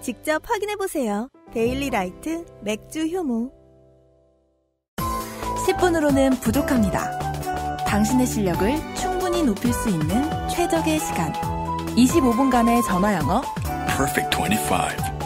직접 확인해보세요. 데일리 라이트 맥주 효모. 10분으로는 부족합니다. 당신의 실력을 충분히 높일 수 있는 최적의 시간. 25분간의 전화 영어. Perfect 25.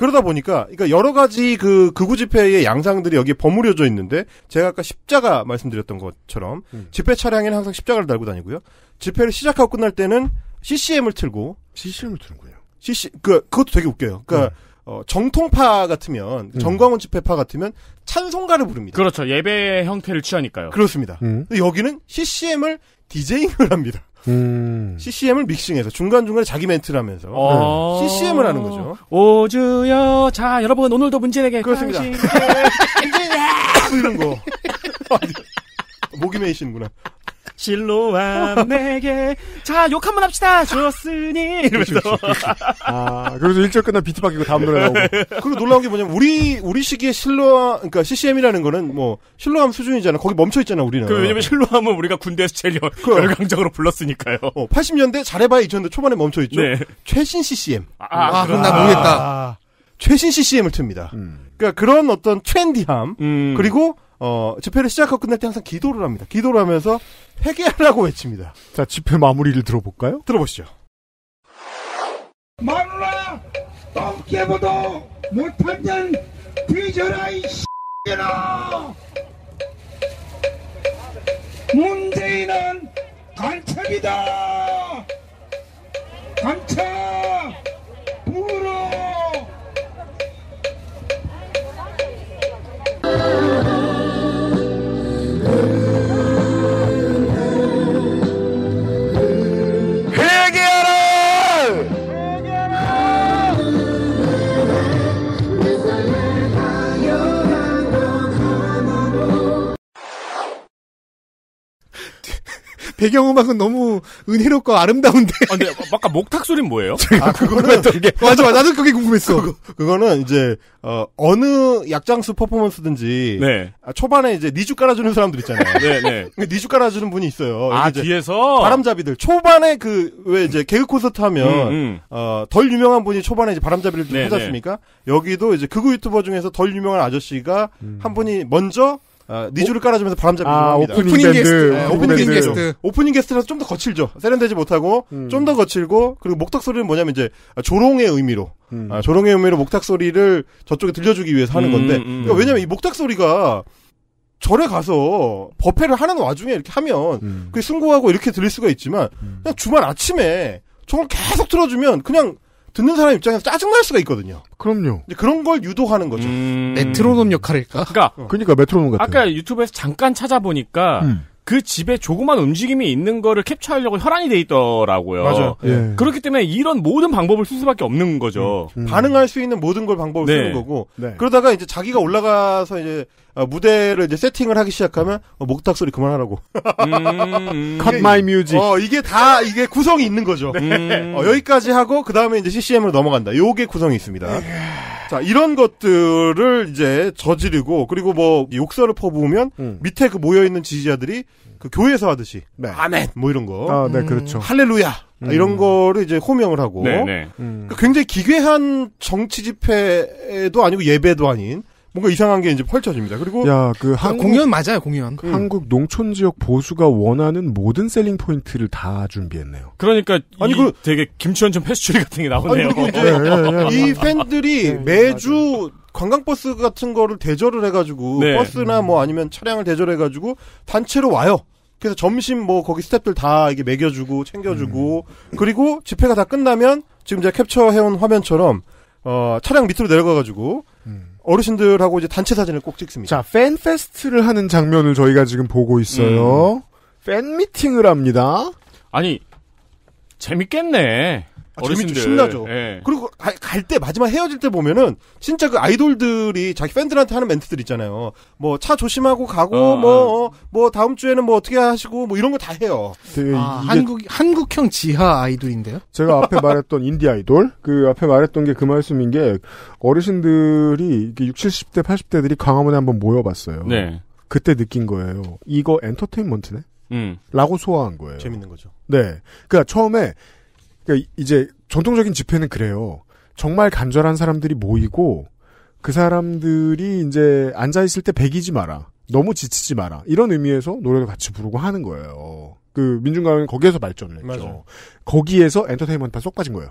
그러다 보니까 그러니까 여러 가지 그 극우 집회의 양상들이 여기에 버무려져 있는데 제가 아까 십자가 말씀드렸던 것처럼 음. 집회 차량에는 항상 십자가를 달고 다니고요. 집회를 시작하고 끝날 때는 CCM을 틀고 CCM을 틀는군요. CC 그 그것도 되게 웃겨요. 그니까 음. 네. 어, 정통파 같으면 음. 정광훈 집회파 같으면 찬송가를 부릅니다. 그렇죠. 예배 형태를 취하니까요. 그렇습니다. 음. 여기는 CCM을 디제잉을 합니다. 음. CCM을 믹싱해서 중간중간에 자기 멘트를 하면서 어. CCM을 하는 거죠. 오주여 자 여러분 오늘도 문제내게 그렇습니다. *laughs* 네! 뭐 이런 거 *laughs* 목이 메이시는구나. 실로암 내게 자 욕 한번 합시다 줬으니 이러면서 그치, 그아 그래서 일절 끝나 비트 바뀌고 다음 노래 나오고 그리고 놀라운 게 뭐냐면 우리 우리 시기에 실로암 그러니까 CCM이라는 거는 뭐 실로암 수준이잖아 거기 멈춰 있잖아 우리는 그 왜냐면 실로암은 우리가 군대에서 제일 열, 그, 열광적으로 불렀으니까요 어, 80년대 잘해봐야 2000년대 초반에 멈춰 있죠 네. 최신 CCM 아, 아, 아, 그럼 나 모르겠다 최신 CCM을 틉니다 음. 그러니까 그런 어떤 트렌디함 음. 그리고 어, 집회를 시작하고 끝날 때 항상 기도를 합니다. 기도를 하면서 회개하라고 외칩니다. 자, 집회 마무리를 들어볼까요? 들어보시죠. 마라 똥개보도 못한 년 뒤져라 이 x 문재인은 간첩이다 간첩 부러 배경음악은 너무 은혜롭고 아름다운데. 아, 근데 뭐 아까 목탁 소리 뭐예요? *laughs* 아, 그거는 던 게. *laughs* 맞아, 맞아. 나도 그게 궁금했어. 그거, 는 이제, 어, 느 약장수 퍼포먼스든지. 네. 아, 초반에 이제 니주 깔아주는 사람들 있잖아요. 네, 네. 그 니주 깔아주는 분이 있어요. 아, 뒤에서? 바람잡이들. 초반에 그, 왜 이제 개그 콘서트 하면, 음, 음. 어, 덜 유명한 분이 초반에 이제 바람잡이를 좀 네, 찾았습니까? 네. 여기도 이제 극우 유튜버 중에서 덜 유명한 아저씨가 음. 한 분이 먼저 어, 니주를 깔아주면서 바람잡이 아, 오프닝, 오프닝 게스트, 네, 오프닝, 오프닝 게스트, 오프닝 게스트라서 좀 더 거칠죠. 세련되지 못하고 음. 좀더 거칠고 그리고 목탁 소리는 뭐냐면 이제 조롱의 의미로 음. 아, 조롱의 의미로 목탁 소리를 저쪽에 들려주기 위해서 하는 음, 건데 음, 음. 그러니까 왜냐면 이 목탁 소리가 절에 가서 법회를 하는 와중에 이렇게 하면 음. 그게 승고하고 이렇게 들릴 수가 있지만 그냥 주말 아침에 저걸 계속 틀어주면 그냥 듣는 사람 입장에서 짜증날 수가 있거든요. 그럼요. 이제 그런 걸 유도하는 거죠. 음... 메트로놈 역할일까? 그러니까, 그러니까 메트로놈 같아. 아까 유튜브에서 잠깐 찾아보니까 음. 그 집에 조그만 움직임이 있는 거를 캡처하려고 혈안이 돼 있더라고요. 맞아요. 예. 예. 그렇기 때문에 이런 모든 방법을 쓸 수밖에 없는 거죠. 음. 음. 반응할 수 있는 모든 걸 방법을 네. 쓰는 거고 네. 그러다가 이제 자기가 올라가서 이제 어, 무대를 이제 세팅을 하기 시작하면 어, 목탁 소리 그만하라고. 컷 마이 뮤직. 어 이게 다 이게 구성이 있는 거죠. 네. 어, 여기까지 하고 그 다음에 이제 CCM으로 넘어간다. 요게 구성이 있습니다. 예. 자, 이런 것들을 이제 저지르고 그리고 뭐 욕설을 퍼부으면 음. 밑에 그 모여 있는 지지자들이 그 교회에서 하듯이 네. 아멘 뭐 이런 거. 아, 네, 그렇죠. 음. 할렐루야. 아, 음. 이런 거를 이제 호명을 하고 네, 네. 음. 그러니까 굉장히 기괴한 정치 집회도 아니고 예배도 아닌 뭔가 이상한 게 이제 펼쳐집니다. 그리고 야, 그 아, 한, 공연 맞아요, 공연. 음. 한국 농촌 지역 보수가 원하는 모든 셀링 포인트를 다 준비했네요. 그러니까 아니 그 되게 김치원전 패스트리 같은 게 나오네요. 아니, 어, 예, 예, 예, 이 팬들이 네, 매주 관광버스 같은 거를 대절을 해가지고 네. 버스나 뭐 아니면 차량을 대절해가지고 단체로 와요. 그래서 점심 뭐 거기 스탭들 다 이게 먹여주고 챙겨주고 음. 그리고 집회가 다 끝나면 지금 제가 캡처해온 화면처럼 어 차량 밑으로 내려가가지고 음. 어르신들하고 이제 단체 사진을 꼭 찍습니다. 자, 팬 페스트를 하는 장면을 저희가 지금 보고 있어요. 음. 팬 미팅을 합니다. 아니 재밌겠네. 아, 어르신들 재밌죠, 신나죠. 예. 그리고 갈 때 마지막 헤어질 때 보면은 진짜 그 아이돌들이 자기 팬들한테 하는 멘트들 있잖아요. 뭐 차 조심하고 가고 뭐뭐 어, 어. 어, 뭐 다음 주에는 뭐 어떻게 하시고 뭐 이런 거 다 해요. 그 아, 한국 한국형 지하 아이돌인데요. 제가 앞에 *laughs* 말했던 인디 아이돌 그 앞에 말했던 게 그 말씀인 게 어르신들이 60, 70대, 80대들이 광화문에 한번 모여봤어요. 네. 그때 느낀 거예요. 이거 엔터테인먼트네. 음. 라고 소화한 거예요. 재밌는 거죠. 네. 그니까 처음에 그러니까 이제 전통적인 집회는 그래요. 정말 간절한 사람들이 모이고 그 사람들이 이제 앉아 있을 때 배기지 마라. 너무 지치지 마라. 이런 의미에서 노래도 같이 부르고 하는 거예요. 그 민중가요는 거기에서 발전을 했죠. 맞아. 거기에서 엔터테인먼트가 쏙 빠진 거예요.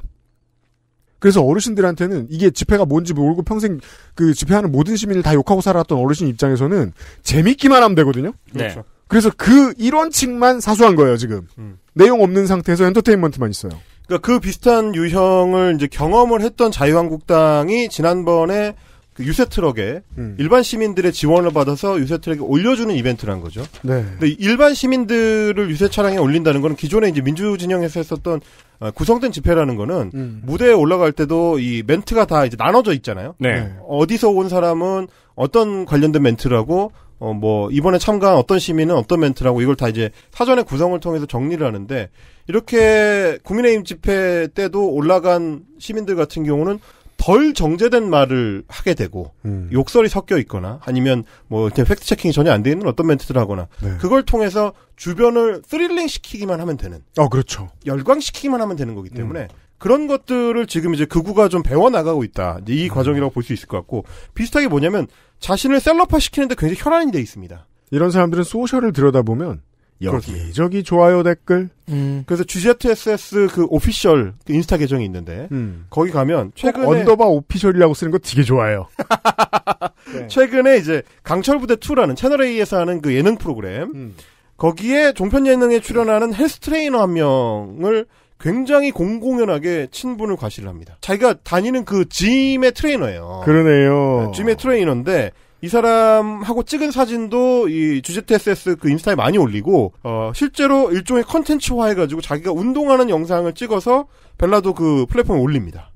그래서 어르신들한테는 이게 집회가 뭔지 모르고 평생 그 집회하는 모든 시민을 다 욕하고 살았던 어르신 입장에서는 재밌기만 하면 되거든요. 네. 그렇죠. 그래서 그 이런 칙만 사소한 거예요 지금. 음. 내용 없는 상태에서 엔터테인먼트만 있어요. 그러니까 그 비슷한 유형을 이제 경험을 했던 자유한국당이 지난번에 그 유세 트럭에 음. 일반 시민들의 지원을 받아서 유세 트럭에 올려주는 이벤트란 거죠. 네. 근데 일반 시민들을 유세 차량에 올린다는 거는 기존에 이제 민주 진영에서 했었던 어, 구성된 집회라는 거는 음. 무대에 올라갈 때도 이 멘트가 다 이제 나눠져 있잖아요. 네. 어디서 온 사람은 어떤 관련된 멘트라고 어, 뭐, 이번에 참가한 어떤 시민은 어떤 멘트라고 이걸 다 이제 사전에 구성을 통해서 정리를 하는데, 이렇게 국민의힘 집회 때도 올라간 시민들 같은 경우는 덜 정제된 말을 하게 되고, 음. 욕설이 섞여 있거나, 아니면 뭐, 팩트체킹이 전혀 안 돼 있는 어떤 멘트들 하거나, 네. 그걸 통해서 주변을 스릴링 시키기만 하면 되는. 어, 그렇죠. 열광시키기만 하면 되는 거기 때문에, 음. 그런 것들을 지금 이제 극우가 좀 배워나가고 있다. 이 음. 과정이라고 볼 수 있을 것 같고, 비슷하게 뭐냐면, 자신을 셀럽화 시키는데 굉장히 혈안이 돼 있습니다. 이런 사람들은 소셜을 들여다보면, 여기저기 좋아요 댓글. 음. 그래서 GZSS 그 오피셜 그 인스타 계정이 있는데, 음. 거기 가면, 최근에. 언더바 오피셜이라고 쓰는 거 되게 좋아요. *laughs* 네. 최근에 이제, 강철부대2라는 채널A에서 하는 그 예능 프로그램, 음. 거기에 종편 예능에 출연하는 헬스 트레이너 한 명을 굉장히 공공연하게 친분을 과시를 합니다. 자기가 다니는 그 짐의 트레이너예요. 그러네요. 네, 짐의 트레이너인데 이 사람하고 찍은 사진도 이 주제트 SS 그 인스타에 많이 올리고 어 실제로 일종의 컨텐츠화 해가지고 자기가 운동하는 영상을 찍어서 벨라도 그 플랫폼에 올립니다.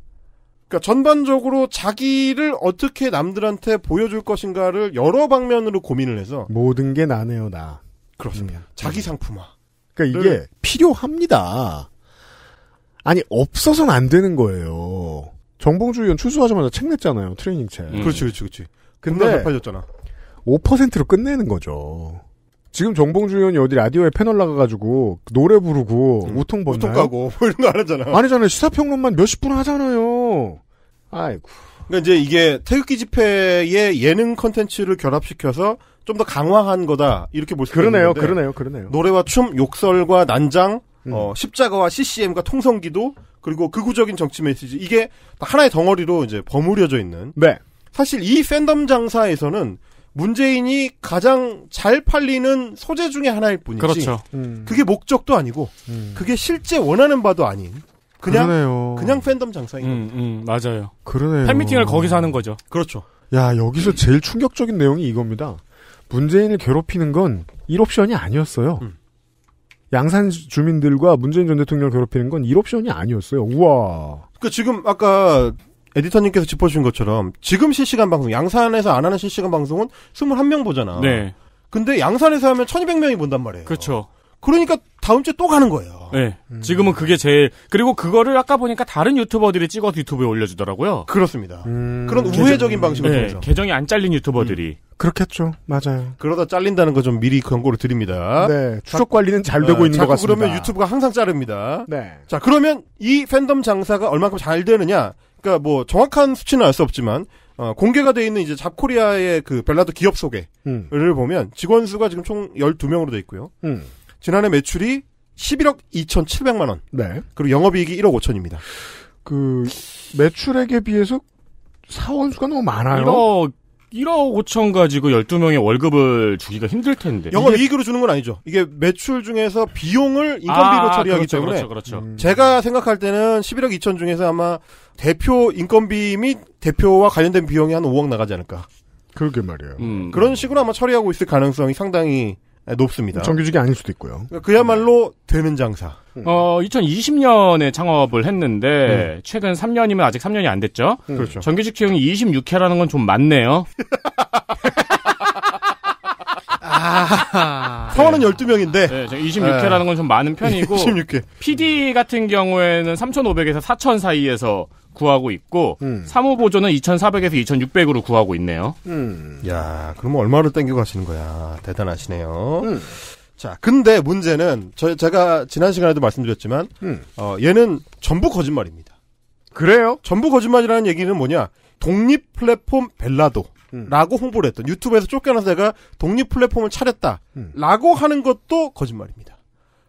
그러니까 전반적으로 자기를 어떻게 남들한테 보여줄 것인가를 여러 방면으로 고민을 해서 모든 게 나네요 나. 그렇습니다. 음. 자기 상품화. 그러니까 이게 네. 필요합니다. 아니 없어서는 안 되는 거예요. 정봉주 의원 출소하자마자 책 냈잖아요. 트레이닝 책. 음. 그렇지, 그렇지, 그렇지. 근데 잘 팔렸잖아. 5%로 끝내는 거죠. 지금 정봉주 의원이 어디 라디오에 패널 나가가지고 노래 부르고 음. 우통 벗나요? 우통 까고 *laughs* 뭐 이런 거안 하잖아. 아니잖아요. 시사평론만 몇십 분 하잖아요. 아이고. 그러니까 이제 이게 태극기 집회의 예능 컨텐츠를 결합시켜서 좀 더 강화한 거다 이렇게 볼 수 있는 그러네요, 그러네요, 그러네요. 노래와 춤, 욕설과 난장, 어, 음. 어, 십자가와 CCM과 통성기도 그리고 극우적인 정치 메시지 이게 하나의 덩어리로 이제 버무려져 있는. 네. 사실 이 팬덤 장사에서는 문재인이 가장 잘 팔리는 소재 중의 하나일 뿐이지. 그렇죠. 음. 그게 목적도 아니고 음. 그게 실제 원하는 바도 아닌. 그냥 그러네요. 그냥 팬덤 장사인 음, 겁니 음, 맞아요. 그러네요. 팬미팅을 거기서 하는 거죠. 그렇죠. 야 여기서 제일 충격적인 내용이 이겁니다. 문재인을 괴롭히는 건 1옵션이 아니었어요. 음. 양산 주민들과 문재인 전 대통령을 괴롭히는 건 일옵션이 아니었어요. 우와. 그 지금 아까 에디터님께서 짚어주신 것처럼 지금 실시간 방송 양산에서 안 하는 실시간 방송은 21명 보잖아. 네. 근데 양산에서 하면 1200명이 본단 말이에요. 그렇죠. 그러니까 다음 주에 또 가는 거예요. 네. 음. 지금은 그게 제일 그리고 그거를 아까 보니까 다른 유튜버들이 찍어 유튜브에 올려주더라고요. 그렇습니다. 음... 그런 우회적인 방식을 네, 통해 계정이 안 잘린 유튜버들이 음. 그렇겠죠. 맞아요. 그러다 잘린다는 거 좀 미리 경고를 드립니다. 네. 추적 관리는 잘 되고 어, 있는 것 같습니다. 그러면 유튜브가 항상 자릅니다. 네. 자 그러면 이 팬덤 장사가 얼마큼 잘 되느냐? 그러니까 뭐 정확한 수치는 알 수 없지만 어, 공개가 돼 있는 이제 잡코리아의 그 벨라드 기업 소개를 음. 보면 직원 수가 지금 총 12명으로 돼 있고요. 음. 지난해 매출이 11억 2,700만 원. 네. 그리고 영업이익이 1억 5천입니다. 그 매출액에 비해서 사원수가 너무 많아요. 1억 5천 가지고 12명의 월급을 주기가 힘들 텐데. 영업이익으로 주는 건 아니죠. 이게 매출 중에서 비용을 인건비로 아, 처리하기 그렇죠, 때문에. 그렇죠, 그렇죠. 그렇죠. 음. 제가 생각할 때는 11억 2천 중에서 아마 대표 인건비 및 대표와 관련된 비용이 한 5억 나가지 않을까. 그러게 말이에요. 음. 그런 식으로 아마 처리하고 있을 가능성이 상당히 네, 높습니다. 정규직이 아닐 수도 있고요. 그야말로 네. 되는 장사. 음. 어, 2020년에 창업을 했는데 네. 최근 3년이면 아직 3년이 안 됐죠. 음. 그렇죠. 정규직 채용이 26회라는 건 좀 많네요. 성원은 12명인데. 네, 26회라는 건 좀 많은 편이고. 26회. *laughs* PD 같은 경우에는 3,500에서 4,000 사이에서 구하고 있고 음. 3호 보조는 2,400에서 2,600으로 구하고 있네요. 음. 야, 그러면 얼마를 땡겨 가시는 거야. 대단하시네요. 음. 자, 근데 문제는 저 제가 지난 시간에도 말씀드렸지만 음. 어, 얘는 전부 거짓말입니다. 그래요? 전부 거짓말이라는 얘기는 뭐냐? 독립 플랫폼 벨라도 음. 라고 홍보를 했던 유튜브에서 쫓겨나서 내가 독립 플랫폼을 차렸다 음. 라고 하는 것도 거짓말입니다.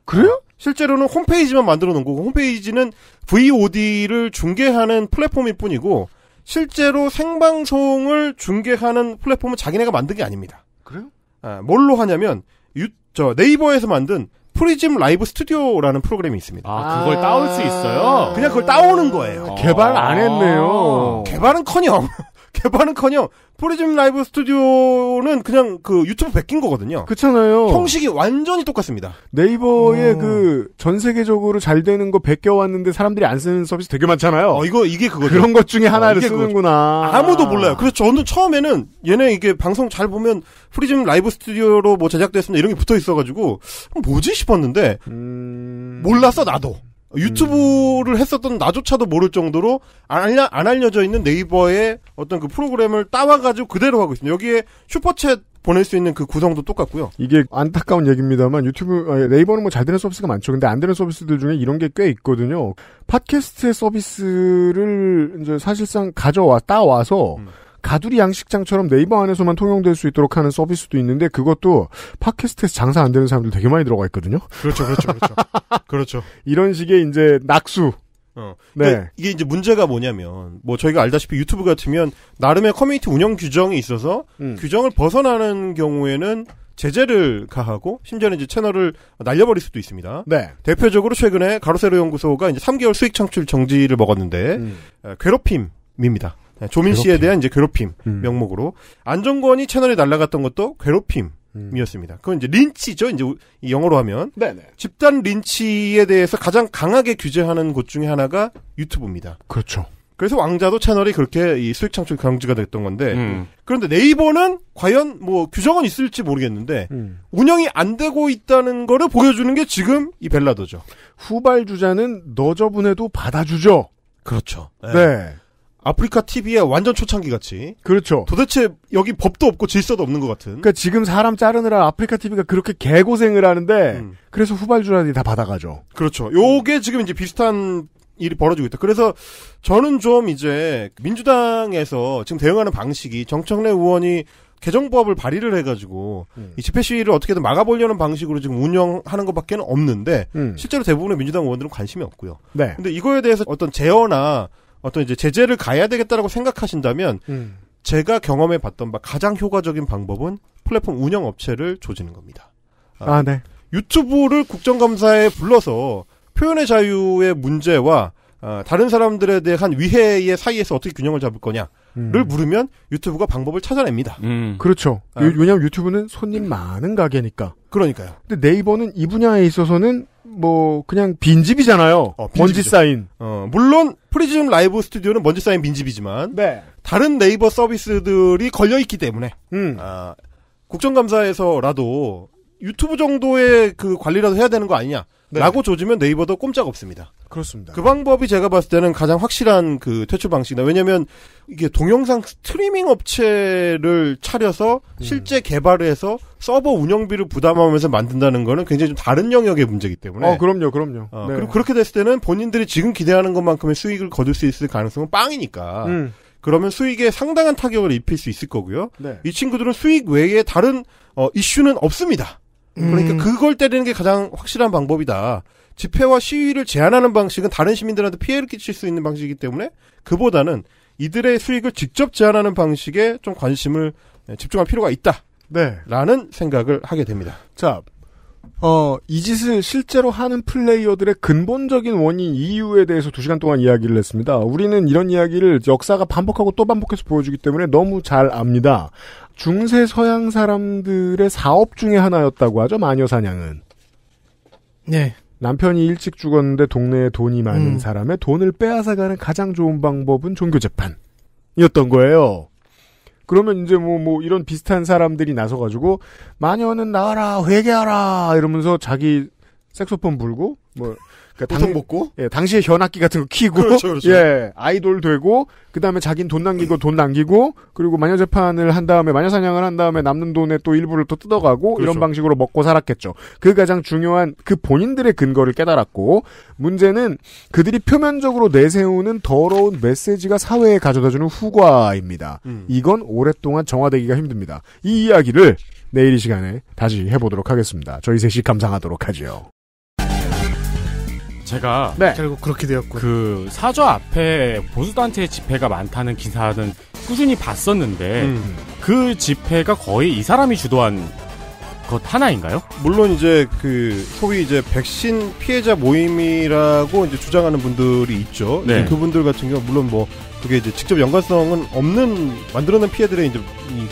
그래요? 실제로는 홈페이지만 만들어 놓은 거고 홈페이지는 VOD를 중계하는 플랫폼일 뿐이고 실제로 생방송을 중계하는 플랫폼은 자기네가 만든 게 아닙니다. 그래요? 아, 뭘로 하냐면 유, 저 네이버에서 만든 프리즘 라이브 스튜디오라는 프로그램이 있습니다. 아, 그걸 아~ 다운수 있어요? 그냥 그걸 다운는 거예요. 아~ 개발 안 했네요. 개발은 커녕. 개발은커녕 프리즘 라이브 스튜디오는 그냥 그 유튜브 베낀 거거든요. 그렇잖아요. 형식이 완전히 똑같습니다. 네이버에그전 어. 세계적으로 잘 되는 거 베껴 왔는데 사람들이 안 쓰는 서비스 되게 많잖아요. 어, 이거 이게 그거죠. 그런 것 중에 어, 하나를 어, 쓰는구나. 그거죠. 아무도 몰라요. 그래서 저는 처음에는 얘네 이게 방송 잘 보면 프리즘 라이브 스튜디오로 뭐 제작됐습니다 이런 게 붙어 있어가지고 뭐지 싶었는데 음... 몰랐어 나도. 유튜브를 했었던 나조차도 모를 정도로 안, 알려, 안 알려져 있는 네이버의 어떤 그 프로그램을 따와가지고 그대로 하고 있습니다. 여기에 슈퍼챗 보낼 수 있는 그 구성도 똑같고요. 이게 안타까운 얘기입니다만 유튜브, 아, 예, 네이버는 뭐 잘 되는 서비스가 많죠. 근데 안 되는 서비스들 중에 이런 게 꽤 있거든요. 팟캐스트 서비스를 이제 사실상 가져와, 따와서 음. 가두리 양식장처럼 네이버 안에서만 통용될 수 있도록 하는 서비스도 있는데 그것도 팟캐스트에서 장사 안 되는 사람들 되게 많이 들어가 있거든요. 그렇죠, 그렇죠, 그렇죠. *laughs* 그렇죠. 이런 식의 이제 낙수. 어. 네. 이게 이제 문제가 뭐냐면 뭐 저희가 알다시피 유튜브 같으면 나름의 커뮤니티 운영 규정이 있어서 음. 규정을 벗어나는 경우에는 제재를 가하고 심지어는 이제 채널을 날려버릴 수도 있습니다. 네. 대표적으로 최근에 가로세로 연구소가 이제 3개월 수익 창출 정지를 먹었는데 음. 괴롭힘입니다. 네, 조민 씨에 대한 이제 괴롭힘 음. 명목으로 안정권이 채널에 날라갔던 것도 괴롭힘. 음. 이었습니다. 그건 이제 린치죠. 이제 영어로 하면 네네. 네. 집단 린치에 대해서 가장 강하게 규제하는 곳 중에 하나가 유튜브입니다. 그렇죠. 그래서 왕자도 채널이 그렇게 이 수익 창출 강지가 됐던 건데 음. 그런데 네이버는 과연 뭐 규정은 있을지 모르겠는데 음. 운영이 안 되고 있다는 거를 보여주는 게 지금 이 벨라도죠. 후발주자는 너저분해도 받아주죠. 그렇죠. 네. 네. 아프리카 TV의 완전 초창기 같이. 그렇죠. 도대체 여기 법도 없고 질서도 없는 것 같은. 그러니까 지금 사람 자르느라 아프리카 TV가 그렇게 개고생을 하는데 음. 그래서 후발주라니 다 받아가죠. 그렇죠. 요게 지금 이제 비슷한 일이 벌어지고 있다. 그래서 저는 좀 이제 민주당에서 지금 대응하는 방식이 정청래 의원이 개정법을 발의를 해가지고 음. 이 집회 시위를 어떻게든 막아보려는 방식으로 지금 운영하는 것밖에 없는데 음. 실제로 대부분의 민주당 의원들은 관심이 없고요. 네. 근데 이거에 대해서 어떤 제어나 어떤 이제 제재를 가야 되겠다라고 생각하신다면 음. 제가 경험해 봤던 바 가장 효과적인 방법은 플랫폼 운영 업체를 조지는 겁니다. 아, 아 네. 유튜브를 국정감사에 불러서 표현의 자유의 문제와 어, 다른 사람들에 대한 위해의 사이에서 어떻게 균형을 잡을 거냐를 음. 물으면 유튜브가 방법을 찾아냅니다. 음. 그렇죠. 아. 왜냐하면 유튜브는 손님 많은 가게니까. 그러니까요. 근데 네이버는 이 분야에 있어서는 뭐 그냥 빈집이잖아요. 어, 먼지 쌓인. 어, 물론 프리즘 라이브 스튜디오는 먼지 쌓인 빈집이지만 네. 다른 네이버 서비스들이 걸려 있기 때문에 음. 아, 국정감사에서라도 유튜브 정도의 그 관리라도 해야 되는 거 아니냐. 네. 라고 조지면 네이버도 꼼짝 없습니다. 그렇습니다. 그 방법이 제가 봤을 때는 가장 확실한 그 퇴출 방식이다. 왜냐면 이게 동영상 스트리밍 업체를 차려서 음. 실제 개발을 해서 서버 운영비를 부담하면서 만든다는 거는 굉장히 좀 다른 영역의 문제이기 때문에. 어, 그럼요, 그럼요. 어, 네. 그리고 그렇게 됐을 때는 본인들이 지금 기대하는 것만큼의 수익을 거둘 수 있을 가능성은 빵이니까. 음. 그러면 수익에 상당한 타격을 입힐 수 있을 거고요. 네. 이 친구들은 수익 외에 다른 어, 이슈는 없습니다. 그러니까 음. 그걸 때리는 게 가장 확실한 방법이다. 집회와 시위를 제한하는 방식은 다른 시민들한테 피해를 끼칠 수 있는 방식이기 때문에 그보다는 이들의 수익을 직접 제한하는 방식에 좀 관심을 네, 집중할 필요가 있다. 네. 라는 생각을 하게 됩니다. 자, 어, 이 짓을 실제로 하는 플레이어들의 근본적인 원인 이유에 대해서 두 시간 동안 이야기를 했습니다. 우리는 이런 이야기를 역사가 반복하고 또 반복해서 보여주기 때문에 너무 잘 압니다. 중세 서양 사람들의 사업 중의 하나였다고 하죠. 마녀 사냥은. 네. 남편이 일찍 죽었는데 동네에 돈이 많은 음. 사람의 돈을 빼앗아가는 가장 좋은 방법은 종교 재판이었던 거예요. 그러면 이제 뭐, 뭐, 이런 비슷한 사람들이 나서가지고, 마녀는 나와라, 회개하라, 이러면서 자기 색소폰 불고, 뭐, 그러니까 보 먹고 예, 당시에 현악기 같은 거 키고 그렇죠, 그렇죠. 예, 아이돌 되고 그다음에 자긴 돈 남기고 돈 남기고 그리고 마녀 재판을 한 다음에 마녀 사냥을 한 다음에 남는 돈에 또 일부를 또 뜯어가고 그렇죠. 이런 방식으로 먹고 살았겠죠. 그 가장 중요한 그 본인들의 근거를 깨달았고 문제는 그들이 표면적으로 내세우는 더러운 메시지가 사회에 가져다주는 후과입니다. 음. 이건 오랫동안 정화되기가 힘듭니다. 이 이야기를 내일 이 시간에 다시 해보도록 하겠습니다. 저희 셋이 감상하도록 하죠 제가 네. 결국 그렇게 되었고 그 사저 앞에 보수단체의 집회가 많다는 기사는 꾸준히 봤었는데 음. 그 집회가 거의 이 사람이 주도한 것 하나인가요? 물론 이제 그 소위 이제 백신 피해자 모임이라고 이제 주장하는 분들이 있죠. 네. 그분들 같은 경우 물론 뭐 그게 이제 직접 연관성은 없는 만들어낸 피해들에 이제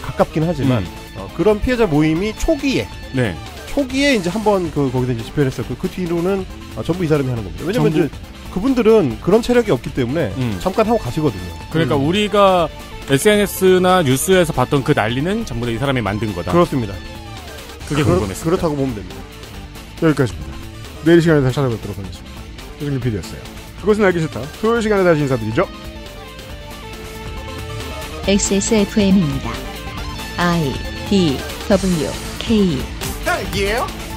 가깝긴 하지만 음. 어, 그런 피해자 모임이 초기에 네. 초기에 이제 한번 그 거기서 이제 집회를 했었고 그 뒤로는 아, 전부 이 사람이 하는 겁니다. 왜냐면 전부... 이제 그분들은 그런 체력이 없기 때문에 음. 잠깐 하고 가시거든요. 그러니까 음. 우리가 SNS나 뉴스에서 봤던 그 난리는 전부 다 이 사람이 만든 거다. 그렇습니다. 그게 그러, 궁금했습니다. 그렇다고 보면 됩니다. 여기까지입니다. 내일 이 시간에 다시 찾아뵙도록 하겠습니다. 최승규 PD였어요. 그것은 알기 싫다. 토요일 시간에 다시 인사드리죠. XSFM입니다. I D W K. 딸기예요? 아,